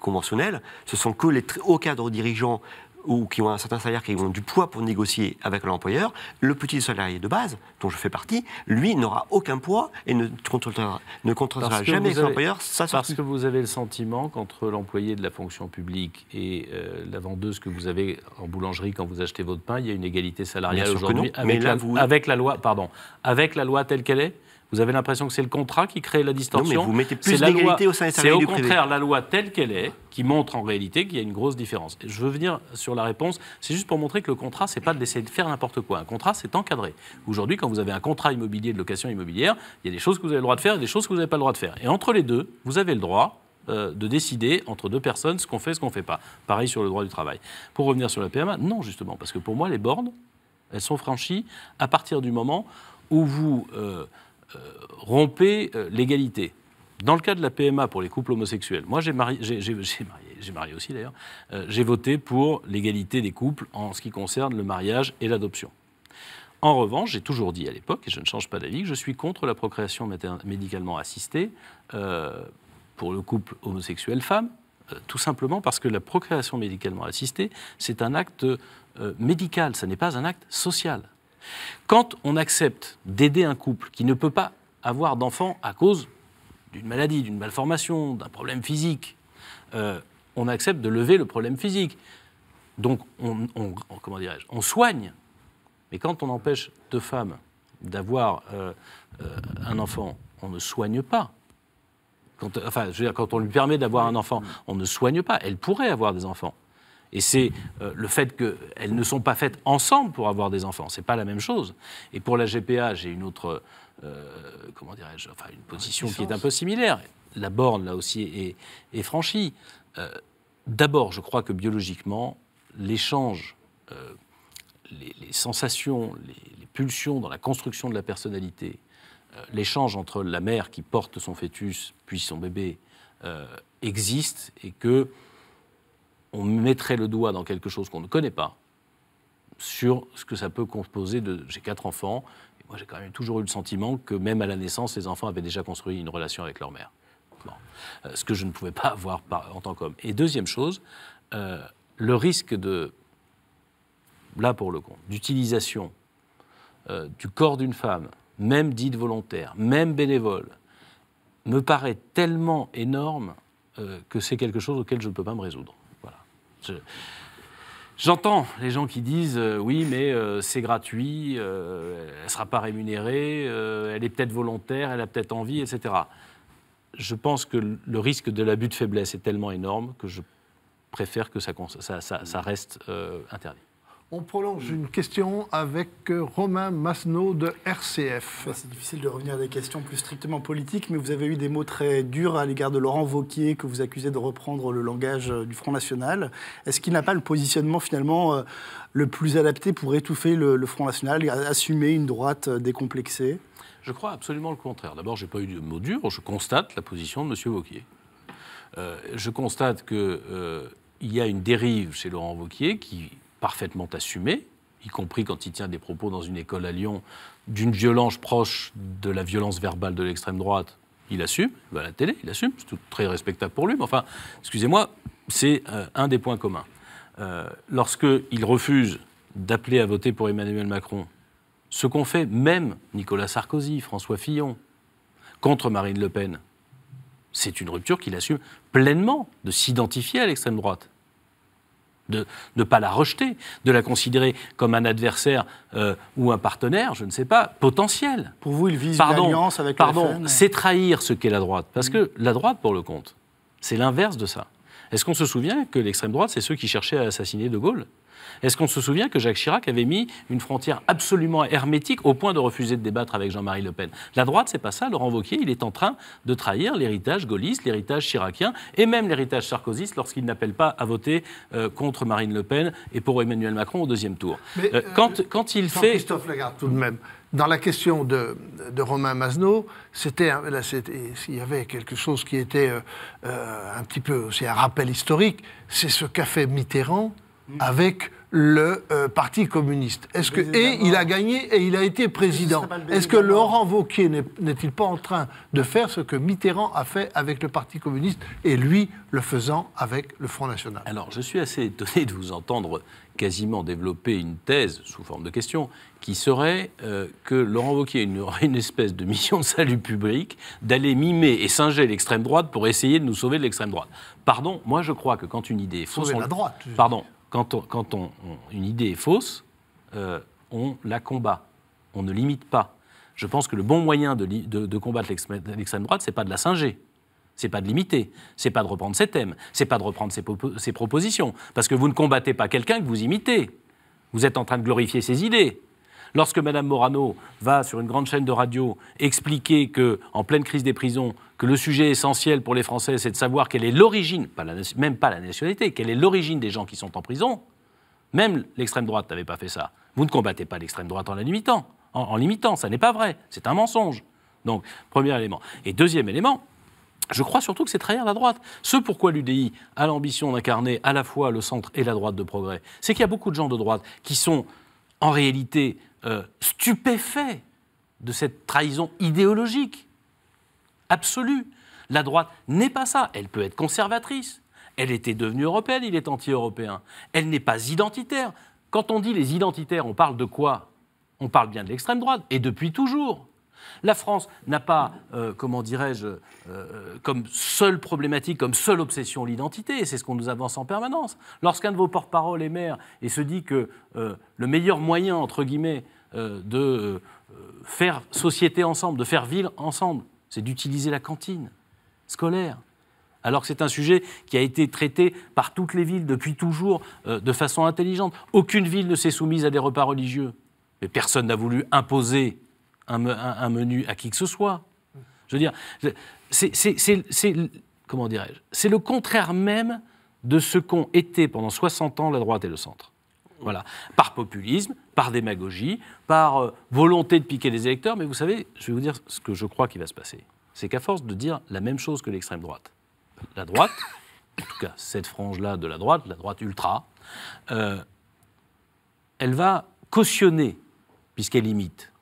conventionnel, ce sont que les hauts cadres dirigeants ou qui ont un certain salaire qui ont du poids pour négocier avec l'employeur, le petit salarié de base, dont je fais partie, lui n'aura aucun poids et ne contrôlera, ne contrôlera jamais avec l'employeur. Parce que vous avez le sentiment qu'entre l'employé de la fonction publique et la vendeuse que vous avez en boulangerie quand vous achetez votre pain, il y a une égalité salariale aujourd'hui avec, la loi, pardon, avec la loi telle qu'elle est vous avez l'impression que c'est le contrat qui crée la distorsion. Non, mais vous mettez plus d'égalité au sein des C'est au contraire la loi telle qu'elle est qui montre en réalité qu'il y a une grosse différence. je veux venir sur la réponse. C'est juste pour montrer que le contrat, ce n'est pas d'essayer de faire n'importe quoi. Un contrat, c'est encadré. Aujourd'hui, quand vous avez un contrat immobilier de location immobilière, il y a des choses que vous avez le droit de faire et des choses que vous n'avez pas le droit de faire. Et entre les deux, vous avez le droit euh, de décider entre deux personnes ce qu'on fait, et ce qu'on ne fait pas. Pareil sur le droit du travail. Pour revenir sur la PMA, non justement, parce que pour moi, les bornes, elles sont franchies à partir du moment où vous euh, euh, romper euh, l'égalité. Dans le cas de la PMA pour les couples homosexuels, moi j'ai marié, j'ai, marié, aussi d'ailleurs, euh, j'ai voté pour l'égalité des couples en ce qui concerne le mariage et l'adoption. En revanche, j'ai toujours dit à l'époque, et je ne change pas d'avis, que je suis contre la procréation médicalement assistée pour le couple homosexuel-femme, tout simplement parce que la procréation médicalement assistée, c'est un acte médical, ça n'est pas un acte social. Quand on accepte d'aider un couple qui ne peut pas avoir d'enfant à cause d'une maladie, d'une malformation, d'un problème physique, euh, on accepte de lever le problème physique. Donc, on, comment dirais-je, on soigne. Mais quand on empêche deux femmes d'avoir euh, euh, un enfant, on ne soigne pas. enfin, je veux dire, quand on lui permet d'avoir un enfant, on ne soigne pas. Elle pourrait avoir des enfants. Et c'est euh, le fait qu'elles ne sont pas faites ensemble pour avoir des enfants. C'est pas la même chose. Et pour la GPA, j'ai une autre, euh, comment dirais-je, enfin une position qui est un peu similaire. La borne là aussi est, franchie. Euh, d'abord, je crois que biologiquement, l'échange, les, les, sensations, les, les, pulsions dans la construction de la personnalité, l'échange entre la mère qui porte son fœtus puis son bébé existe et que on mettrait le doigt dans quelque chose qu'on ne connaît pas sur ce que ça peut composer de. J'ai quatre enfants, et moi j'ai quand même toujours eu le sentiment que même à la naissance, les enfants avaient déjà construit une relation avec leur mère. Euh, ce que je ne pouvais pas avoir en tant qu'homme. Et deuxième chose, euh, le risque de. Là pour le compte, d'utilisation euh, du corps d'une femme, même dite volontaire, même bénévole, me paraît tellement énorme que c'est quelque chose auquel je ne peux pas me résoudre. Euh, j'entends les gens qui disent euh, oui, mais euh, c'est gratuit, elle ne sera pas rémunérée, elle est peut-être volontaire, elle a peut-être envie, etc. Je pense que le risque de l'abus de faiblesse est tellement énorme que je préfère que ça reste interdit. On prolonge une question avec euh, Romain Masneau de RCF. C'est difficile de revenir à des questions plus strictement politiques, mais vous avez eu des mots très durs à l'égard de Laurent Vauquier, que vous accusez de reprendre le langage euh, du Front National. Est-ce qu'il n'a pas le positionnement finalement euh, le plus adapté pour étouffer le, Front National, et assumer une droite décomplexée Je crois absolument le contraire. D'abord, je n'ai pas eu de mots durs, je constate la position de M. Vauquier. je constate qu'il y a une dérive chez Laurent Vauquier qui parfaitement assumé, y compris quand il tient des propos dans une école à Lyon d'une violence proche de la violence verbale de l'extrême droite, il assume, il bah, à la télé, il assume, c'est tout très respectable pour lui, mais enfin, excusez-moi, c'est euh, un des points communs. Euh, Lorsqu'il refuse d'appeler à voter pour Emmanuel Macron, ce qu'ont fait même Nicolas Sarkozy, François Fillon, contre Marine Le Pen, c'est une rupture qu'il assume pleinement de s'identifier à l'extrême droite de ne pas la rejeter, de la considérer comme un adversaire euh, ou un partenaire, je ne sais pas, potentiel. Pour vous, il vise pardon, une alliance avec Pardon, c'est trahir ce qu'est la droite. Parce que mm. la droite, pour le compte, c'est l'inverse de ça. Est-ce qu'on se souvient que l'extrême droite, c'est ceux qui cherchaient à assassiner De Gaulle est-ce qu'on se souvient que Jacques Chirac avait mis une frontière absolument hermétique au point de refuser de débattre avec Jean-Marie Le Pen La droite, c'est pas ça. Laurent Wauquiez, il est en train de trahir l'héritage gaulliste, l'héritage chiracien et même l'héritage sarkozyste lorsqu'il n'appelle pas à voter euh, contre Marine Le Pen et pour Emmanuel Macron au deuxième tour. Mais, euh, euh, quand, il fait. Christophe Lagarde, tout de même dans la question de, Romain Masneau, c'était, il y avait quelque chose qui était un petit peu aussi un rappel historique, c'est ce qu'a fait Mitterrand mm. avec le euh, Parti communiste. Est-ce que et il a gagné et il a été président. Est-ce que Laurent Vauquier n'est-il pas en train de faire ce que Mitterrand a fait avec le Parti communiste et lui le faisant avec le Front national Alors, je suis assez étonné de vous entendre quasiment développer une thèse sous forme de question qui serait euh, que Laurent vauquier aurait une espèce de mission de salut public d'aller mimer et singer l'extrême droite pour essayer de nous sauver de l'extrême droite. Pardon, moi je crois que quand une idée est fausse, la droite. Pardon, quand, on, une idée est fausse, euh, on la combat, on ne limite pas. Je pense que le bon moyen de, combattre l'extrême droite, n'est pas de la singer, n'est pas de limiter, ce n'est pas de reprendre ses thèmes, ce n'est pas de reprendre ses propositions, parce que vous ne combattez pas quelqu'un que vous imitez. Vous êtes en train de glorifier ses idées. Lorsque Mme Morano va sur une grande chaîne de radio expliquer que, en pleine crise des prisons, que le sujet essentiel pour les Français, c'est de savoir quelle est l'origine, même pas la nationalité, quelle est l'origine des gens qui sont en prison, même l'extrême droite n'avait pas fait ça. Vous ne combattez pas l'extrême droite en la limitant. En, limitant, ça n'est pas vrai. C'est un mensonge. Donc, premier élément. Et deuxième élément, je crois surtout que c'est trahir la droite. Ce pourquoi l'UDI a l'ambition d'incarner à la fois le centre et la droite de progrès, c'est qu'il y a beaucoup de gens de droite qui sont en réalité euh, stupéfait de cette trahison idéologique absolue. La droite n'est pas ça. Elle peut être conservatrice. Elle était devenue européenne, il est anti-européen. Elle n'est pas identitaire. Quand on dit les identitaires, on parle de quoi On parle bien de l'extrême droite, et depuis toujours. La France n'a pas, euh, comment dirais-je, euh, euh, comme seule problématique, comme seule obsession l'identité, c'est ce qu'on nous avance en permanence. Lorsqu'un de vos porte-parole est maire et se dit que le meilleur moyen, entre guillemets, de faire société ensemble, de faire ville ensemble, c'est d'utiliser la cantine scolaire, alors que c'est un sujet qui a été traité par toutes les villes depuis toujours de façon intelligente. Aucune ville ne s'est soumise à des repas religieux. Mais personne n'a voulu imposer un, menu à qui que ce soit. Je veux dire, c'est comment dirais-je C'est le contraire même de ce qu'ont été pendant 60 ans la droite et le centre. Voilà. Par populisme, par démagogie, par euh, volonté de piquer les électeurs. Mais vous savez, je vais vous dire ce que je crois qui va se passer. C'est qu'à force de dire la même chose que l'extrême droite, la droite, en tout cas cette frange-là de la droite, la droite ultra, euh, elle va cautionner, puisqu'elle imite,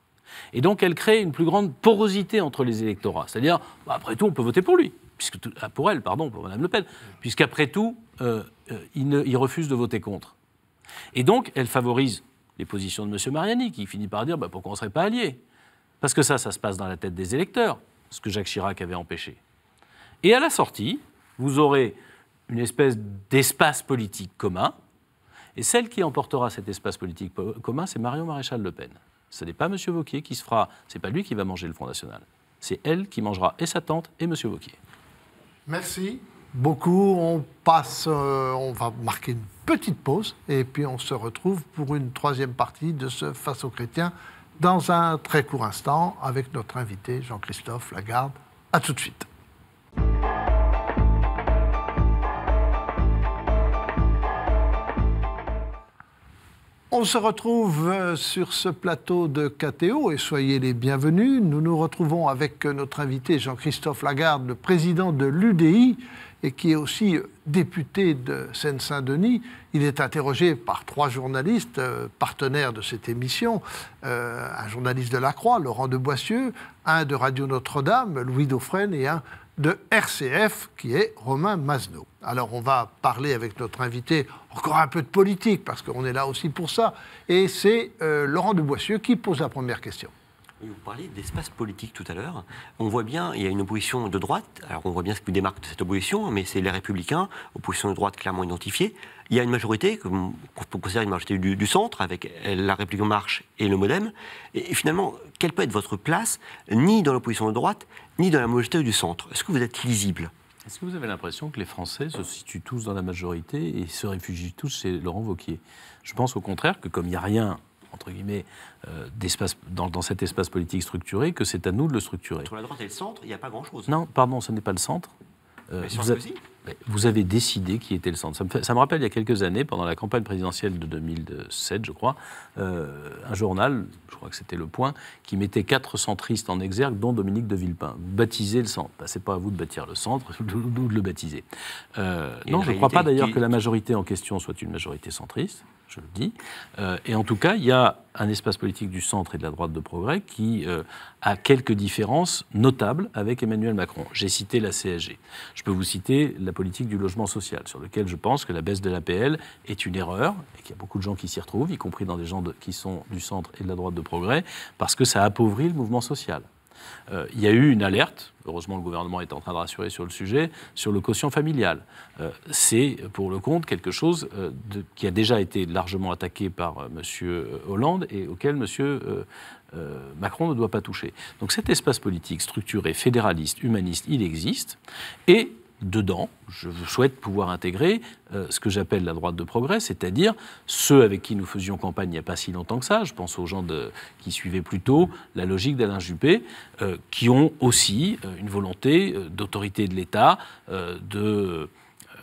et donc elle crée une plus grande porosité entre les électorats. C'est-à-dire, bah, après tout, on peut voter pour lui, puisque, ah, pour elle, pardon, pour Mme Le Pen, puisqu'après tout, euh, euh, il, refuse de voter contre. Et donc elle favorise les positions de M. Mariani, qui finit par dire bah, pourquoi on ne serait pas alliés Parce que ça, ça se passe dans la tête des électeurs, ce que Jacques Chirac avait empêché. Et à la sortie, vous aurez une espèce d'espace politique commun, et celle qui emportera cet espace politique commun, c'est Marion Maréchal Le Pen. Ce n'est pas M. Vauquier qui se fera, c'est pas lui qui va manger le Front National. C'est elle qui mangera et sa tante et M. Vauquier. Merci beaucoup. On passe, euh, on va marquer une petite pause et puis on se retrouve pour une troisième partie de ce Face aux chrétiens dans un très court instant avec notre invité Jean-Christophe Lagarde. À tout de suite. On se retrouve euh, sur ce plateau de KTO et soyez les bienvenus. Nous nous retrouvons avec euh, notre invité Jean-Christophe Lagarde, le président de l'UDI et qui est aussi euh, député de Seine-Saint-Denis. Il est interrogé par trois journalistes partenaires de cette émission. un journaliste de La Croix, Laurent de Boissieu, un de Radio Notre-Dame, Louis Dauphren et un de RCF, qui est Romain Masneau. Alors on va parler avec notre invité encore un peu de politique, parce qu'on est là aussi pour ça. Et c'est euh, Laurent de qui pose la première question vous parliez d'espace politique tout à l'heure. On voit bien, il y a une opposition de droite. Alors on voit bien ce qui démarque cette opposition, mais c'est les Républicains, opposition de droite clairement identifiée. Il y a une majorité qu'on peut considérer une majorité du, centre, avec la République en marche et le MoDem. Et, et finalement, quelle peut être votre place, ni dans l'opposition de droite, ni dans la majorité du centre Est-ce que vous êtes lisible Est-ce que vous avez l'impression que les Français se situent tous dans la majorité et se réfugient tous chez Laurent Vauquier Je pense au contraire que comme il n'y a rien entre guillemets, euh, dans, cet espace politique structuré, que c'est à nous de le structurer. Entre la droite et le centre, il n'y a pas grand-chose. Non, pardon, ce n'est pas le centre. Euh, vous, vous, avez décidé qui était le centre. Ça me, rappelle il y a quelques années, pendant la campagne présidentielle de 2007, je crois, euh, un journal, je crois que c'était Le Point, qui mettait quatre centristes en exergue, dont Dominique de Villepin. Baptiser le centre. Bah, ce n'est pas à vous de bâtir le centre, nous de le baptiser. non, je ne crois pas d'ailleurs que la majorité en question soit une majorité centriste je le dis. Euh, et en tout cas, il y a un espace politique du centre et de la droite de progrès qui euh, a quelques différences notables avec Emmanuel Macron. J'ai cité la CAG. Je peux vous citer la politique du logement social, sur lequel je pense que la baisse de l'APL est une erreur et qu'il y a beaucoup de gens qui s'y retrouvent, y compris dans des gens qui sont du centre et de la droite de progrès, parce que ça appauvrit le mouvement social. Euh, il y a eu une alerte, heureusement le gouvernement est en train de rassurer sur le sujet, sur le quotient familial. Euh, c'est pour le compte quelque chose euh, qui a déjà été largement attaqué par M. Hollande et auquel M. Macron ne doit pas toucher. Donc cet espace politique structuré, fédéraliste, humaniste, il existe. Et dedans, je souhaite pouvoir intégrer euh, ce que j'appelle la droite de progrès, c'est-à-dire ceux avec qui nous faisions campagne il n'y a pas si longtemps que ça, je pense aux gens qui suivaient plutôt la logique d'Alain Juppé, euh, qui ont aussi euh, une volonté d'autorité de l'État, de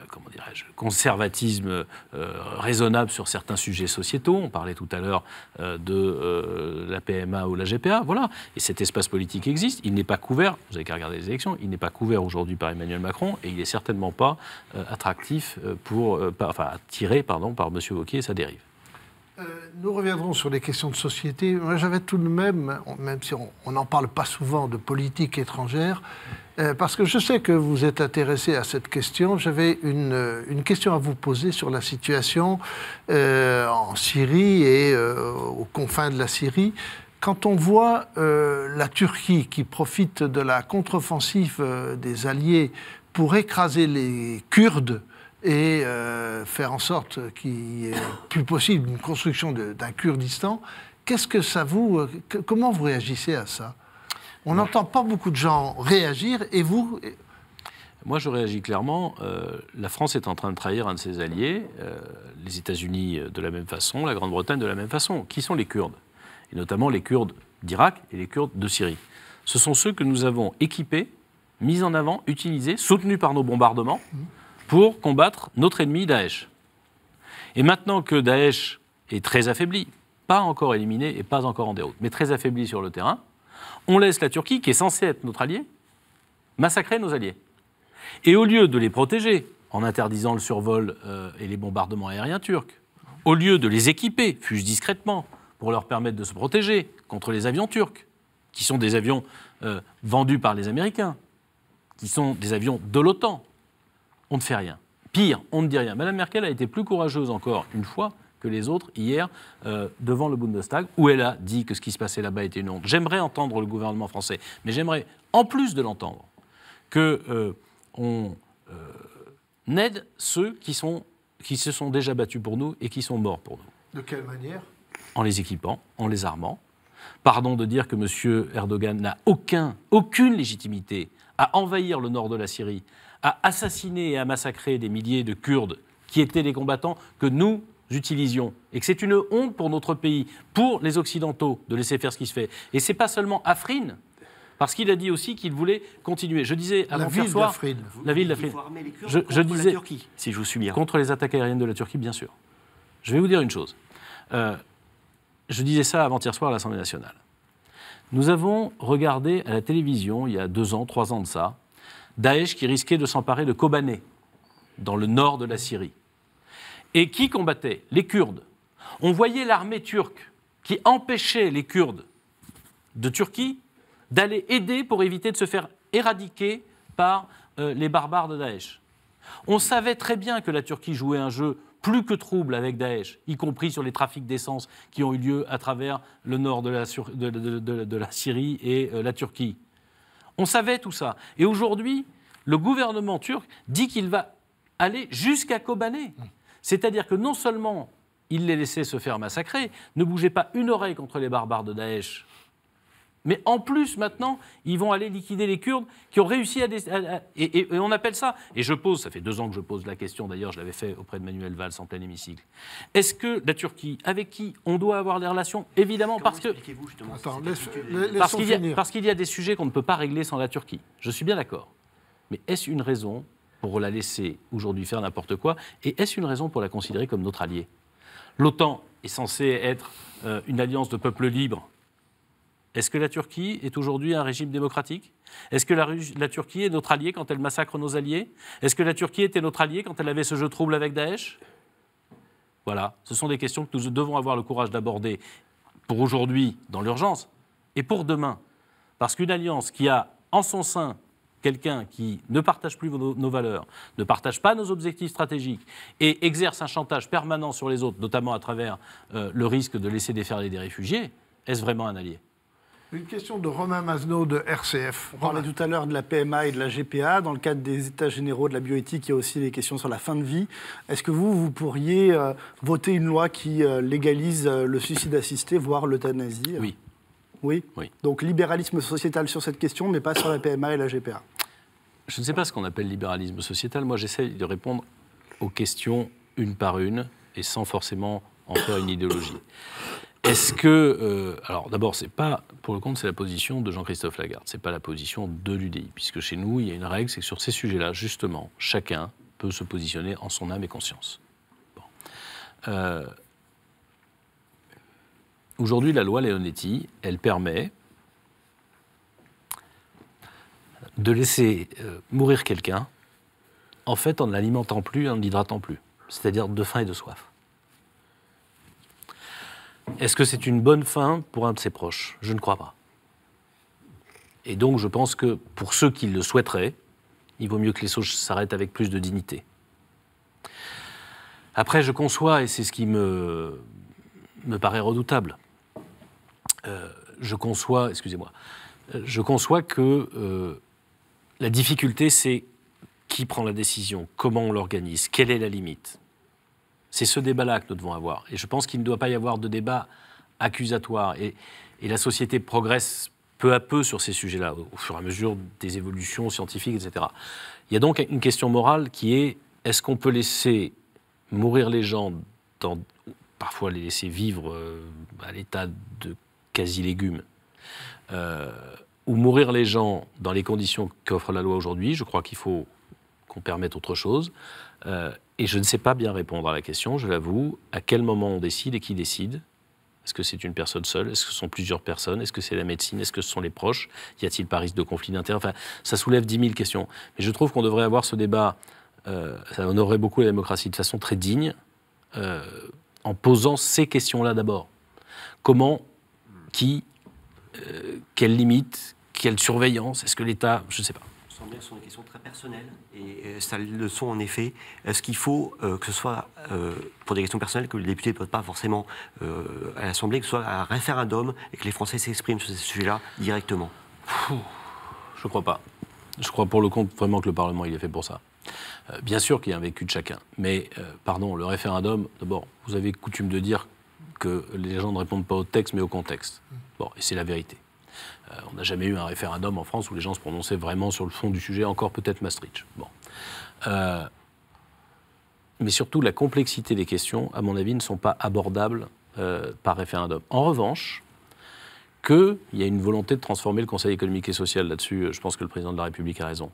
comment dirais-je, conservatisme euh, raisonnable sur certains sujets sociétaux. On parlait tout à l'heure euh, de euh, la PMA ou la GPA. Voilà. Et cet espace politique existe. Il n'est pas couvert, vous avez qu'à regarder les élections, il n'est pas couvert aujourd'hui par Emmanuel Macron et il n'est certainement pas attractif pour, enfin, attiré pardon, par M. Wauquiez et sa dérive. nous reviendrons sur les questions de société. J'avais tout de même, même si on n'en parle pas souvent de politique étrangère, euh, parce que je sais que vous êtes intéressé à cette question, j'avais une, euh, question à vous poser sur la situation euh, en Syrie et aux confins de la Syrie. Quand on voit la Turquie qui profite de la contre-offensive des Alliés pour écraser les Kurdes, et faire en sorte qu'il n'y ait plus possible une construction d'un Kurdistan. Qu'est-ce que ça vous. comment vous réagissez à ça on n'entend pas beaucoup de gens réagir. Et vous Moi, je réagis clairement. Euh, la France est en train de trahir un de ses alliés, euh, les États-Unis euh, de la même façon, la Grande-Bretagne de la même façon. Qui sont les Kurdes Et notamment les Kurdes d'Irak et les Kurdes de Syrie. Ce sont ceux que nous avons équipés, mis en avant, utilisés, soutenus par nos bombardements, pour combattre notre ennemi Daesh. Et maintenant que Daesh est très affaibli, pas encore éliminé et pas encore en déroute, mais très affaibli sur le terrain, on laisse la Turquie, qui est censée être notre allié, massacrer nos alliés. Et au lieu de les protéger en interdisant le survol euh, et les bombardements aériens turcs, au lieu de les équiper, fût-ce discrètement, pour leur permettre de se protéger contre les avions turcs, qui sont des avions euh, vendus par les Américains, qui sont des avions de l'OTAN, on ne fait rien. Pire, on ne dit rien. Madame Merkel a été plus courageuse encore une fois que les autres hier euh, devant le Bundestag, où elle a dit que ce qui se passait là-bas était une honte. J'aimerais entendre le gouvernement français, mais j'aimerais, en plus de l'entendre, que euh, on euh, aide ceux qui, sont, qui se sont déjà battus pour nous et qui sont morts pour nous. De quelle manière En les équipant, en les armant. Pardon de dire que M. Erdogan n'a aucun, aucune légitimité à envahir le nord de la Syrie, à assassiner et à massacrer des milliers de Kurdes qui étaient des combattants que nous, utilisions et que c'est une honte pour notre pays, pour les Occidentaux, de laisser faire ce qui se fait. Et c'est pas seulement Afrin, parce qu'il a dit aussi qu'il voulait continuer. Je disais avant la ville soir, la ville d'Afrin, Je, disais la si je vous suis bien. contre les attaques aériennes de la Turquie, bien sûr. Je vais vous dire une chose. Euh, je disais ça avant-hier soir à l'Assemblée nationale. Nous avons regardé à la télévision, il y a deux ans, trois ans de ça, Daesh qui risquait de s'emparer de Kobané, dans le nord de la Syrie. Et qui combattait Les Kurdes. On voyait l'armée turque qui empêchait les Kurdes de Turquie d'aller aider pour éviter de se faire éradiquer par euh, les barbares de Daesh. On savait très bien que la Turquie jouait un jeu plus que trouble avec Daesh, y compris sur les trafics d'essence qui ont eu lieu à travers le nord de la, Syrie et euh, la Turquie. On savait tout ça. Et aujourd'hui, le gouvernement turc dit qu'il va aller jusqu'à Kobané. C'est-à-dire que non seulement il les laissait se faire massacrer, ne bougez pas une oreille contre les barbares de Daesh. Mais en plus, maintenant, ils vont aller liquider les Kurdes qui ont réussi à. et, on appelle ça. Et je pose, ça fait deux ans que je pose la question, d'ailleurs, je l'avais fait auprès de Manuel Valls en plein hémicycle. Est-ce que la Turquie, avec qui on doit avoir des relations Évidemment, parce que. parce qu'il y a des sujets qu'on ne peut pas régler sans la Turquie. Je suis bien d'accord. Mais est-ce une raison pour la laisser aujourd'hui faire n'importe quoi Et est-ce une raison pour la considérer comme notre allié L'OTAN est censée être euh, une alliance de peuples libres. Est-ce que la Turquie est aujourd'hui un régime démocratique Est-ce que la, Turquie est notre allié quand elle massacre nos alliés Est-ce que la Turquie était notre allié quand elle avait ce jeu trouble avec Daesh Voilà, ce sont des questions que nous devons avoir le courage d'aborder pour aujourd'hui dans l'urgence et pour demain. Parce qu'une alliance qui a en son sein quelqu'un qui ne partage plus nos valeurs, ne partage pas nos objectifs stratégiques et exerce un chantage permanent sur les autres, notamment à travers euh, le risque de laisser déferler des réfugiés, est-ce vraiment un allié une question de Romain Mazenot de RCF. On parlait tout à l'heure de la PMA et de la GPA. Dans le cadre des États généraux de la bioéthique, il y a aussi des questions sur la fin de vie. Est-ce que vous, vous pourriez euh, voter une loi qui euh, légalise le suicide assisté, voire l'euthanasie oui. Donc libéralisme sociétal sur cette question, mais pas sur la PMA et la GPA. Je ne sais pas ce qu'on appelle libéralisme sociétal. Moi, j'essaie de répondre aux questions une par une et sans forcément en faire une idéologie. Est-ce que. Euh, alors d'abord, c'est pas. Pour le compte, c'est la position de Jean-Christophe Lagarde, c'est pas la position de l'UDI, puisque chez nous, il y a une règle, c'est que sur ces sujets-là, justement, chacun peut se positionner en son âme et conscience. Bon. Euh, Aujourd'hui, la loi Leonetti, elle permet de laisser euh, mourir quelqu'un, en fait, en ne l'alimentant plus, en ne l'hydratant plus, c'est-à-dire de faim et de soif. Est-ce que c'est une bonne fin pour un de ses proches Je ne crois pas. Et donc, je pense que pour ceux qui le souhaiteraient, il vaut mieux que les choses s'arrêtent avec plus de dignité. Après, je conçois, et c'est ce qui me, me paraît redoutable, euh, je conçois, excusez-moi, euh, je conçois que euh, la difficulté, c'est qui prend la décision, comment on l'organise, quelle est la limite. C'est ce débat-là que nous devons avoir. Et je pense qu'il ne doit pas y avoir de débat accusatoire. Et, la société progresse peu à peu sur ces sujets-là, au, fur et à mesure des évolutions scientifiques, etc. Il y a donc une question morale qui est est-ce qu'on peut laisser mourir les gens, dans, parfois les laisser vivre à l'état de quasi-légumes, euh, ou mourir les gens dans les conditions qu'offre la loi aujourd'hui, je crois qu'il faut qu'on permette autre chose. Euh, et je ne sais pas bien répondre à la question, je l'avoue. À quel moment on décide et qui décide Est-ce que c'est une personne seule Est-ce que ce sont plusieurs personnes Est-ce que c'est la médecine Est-ce que ce sont les proches Y a-t-il pas risque de conflit d'intérêt Enfin, ça soulève 10 000 questions. Mais je trouve qu'on devrait avoir ce débat. Euh, ça honorerait beaucoup la démocratie de façon très digne, en posant ces questions-là d'abord. Comment qui, euh, quelles limites, quelle surveillance Est-ce que l'État, je ne sais pas. Ce sont des questions très personnelles et euh, ça le sont en effet. Est-ce euh, qu'il faut que ce soit pour des questions personnelles que le député ne peut pas forcément à l'Assemblée, que ce soit un référendum et que les Français s'expriment sur ces sujets-là directement Je ne crois pas. Je crois pour le compte vraiment que le Parlement il est fait pour ça. Bien sûr qu'il y a un vécu de chacun, mais pardon, le référendum, d'abord, vous avez coutume de dire que les gens ne répondent pas au texte mais au contexte. Bon, et c'est la vérité. Euh, on n'a jamais eu un référendum en France où les gens se prononçaient vraiment sur le fond du sujet, encore peut-être Maastricht. Bon. Euh, mais surtout, la complexité des questions, à mon avis, ne sont pas abordables euh, par référendum. En revanche, qu'il y a une volonté de transformer le Conseil économique et social là-dessus, je pense que le président de la République a raison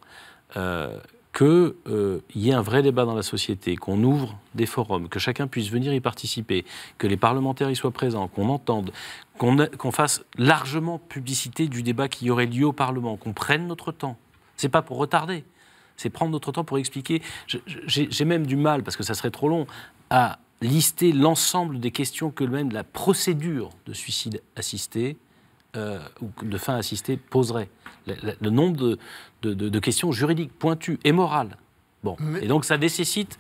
qu'il euh, y ait un vrai débat dans la société, qu'on ouvre des forums, que chacun puisse venir y participer, que les parlementaires y soient présents, qu'on entende, qu'on fasse largement publicité du débat qui aurait lieu au Parlement, qu'on prenne notre temps. C'est pas pour retarder, c'est prendre notre temps pour expliquer. J'ai même du mal, parce que ça serait trop long, à lister l'ensemble des questions que même la procédure de suicide assisté euh, ou de fin assistée poserait. Le, nombre de, de, questions juridiques pointues et morales. Bon. Et donc ça nécessite,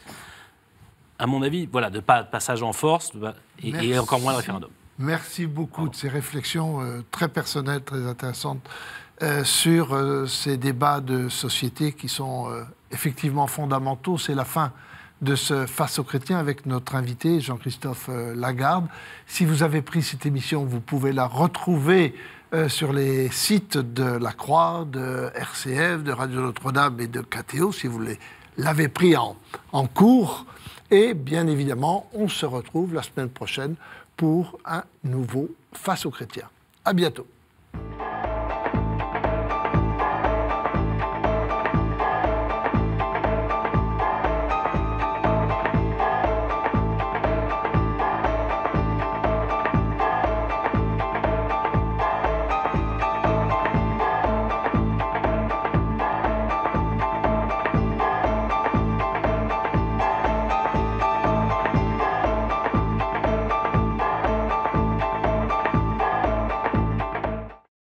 à mon avis, voilà, de pas passage en force et, encore moins de référendum. Merci beaucoup de ces réflexions euh, très personnelles, très intéressantes euh, sur ces débats de société qui sont effectivement fondamentaux. C'est la fin de ce Face aux chrétiens avec notre invité Jean-Christophe euh, Lagarde. Si vous avez pris cette émission, vous pouvez la retrouver euh, sur les sites de La Croix, de RCF, de Radio Notre-Dame et de KTO, si vous l'avez pris en, en cours. Et bien évidemment, on se retrouve la semaine prochaine pour un nouveau Face aux chrétiens. À bientôt.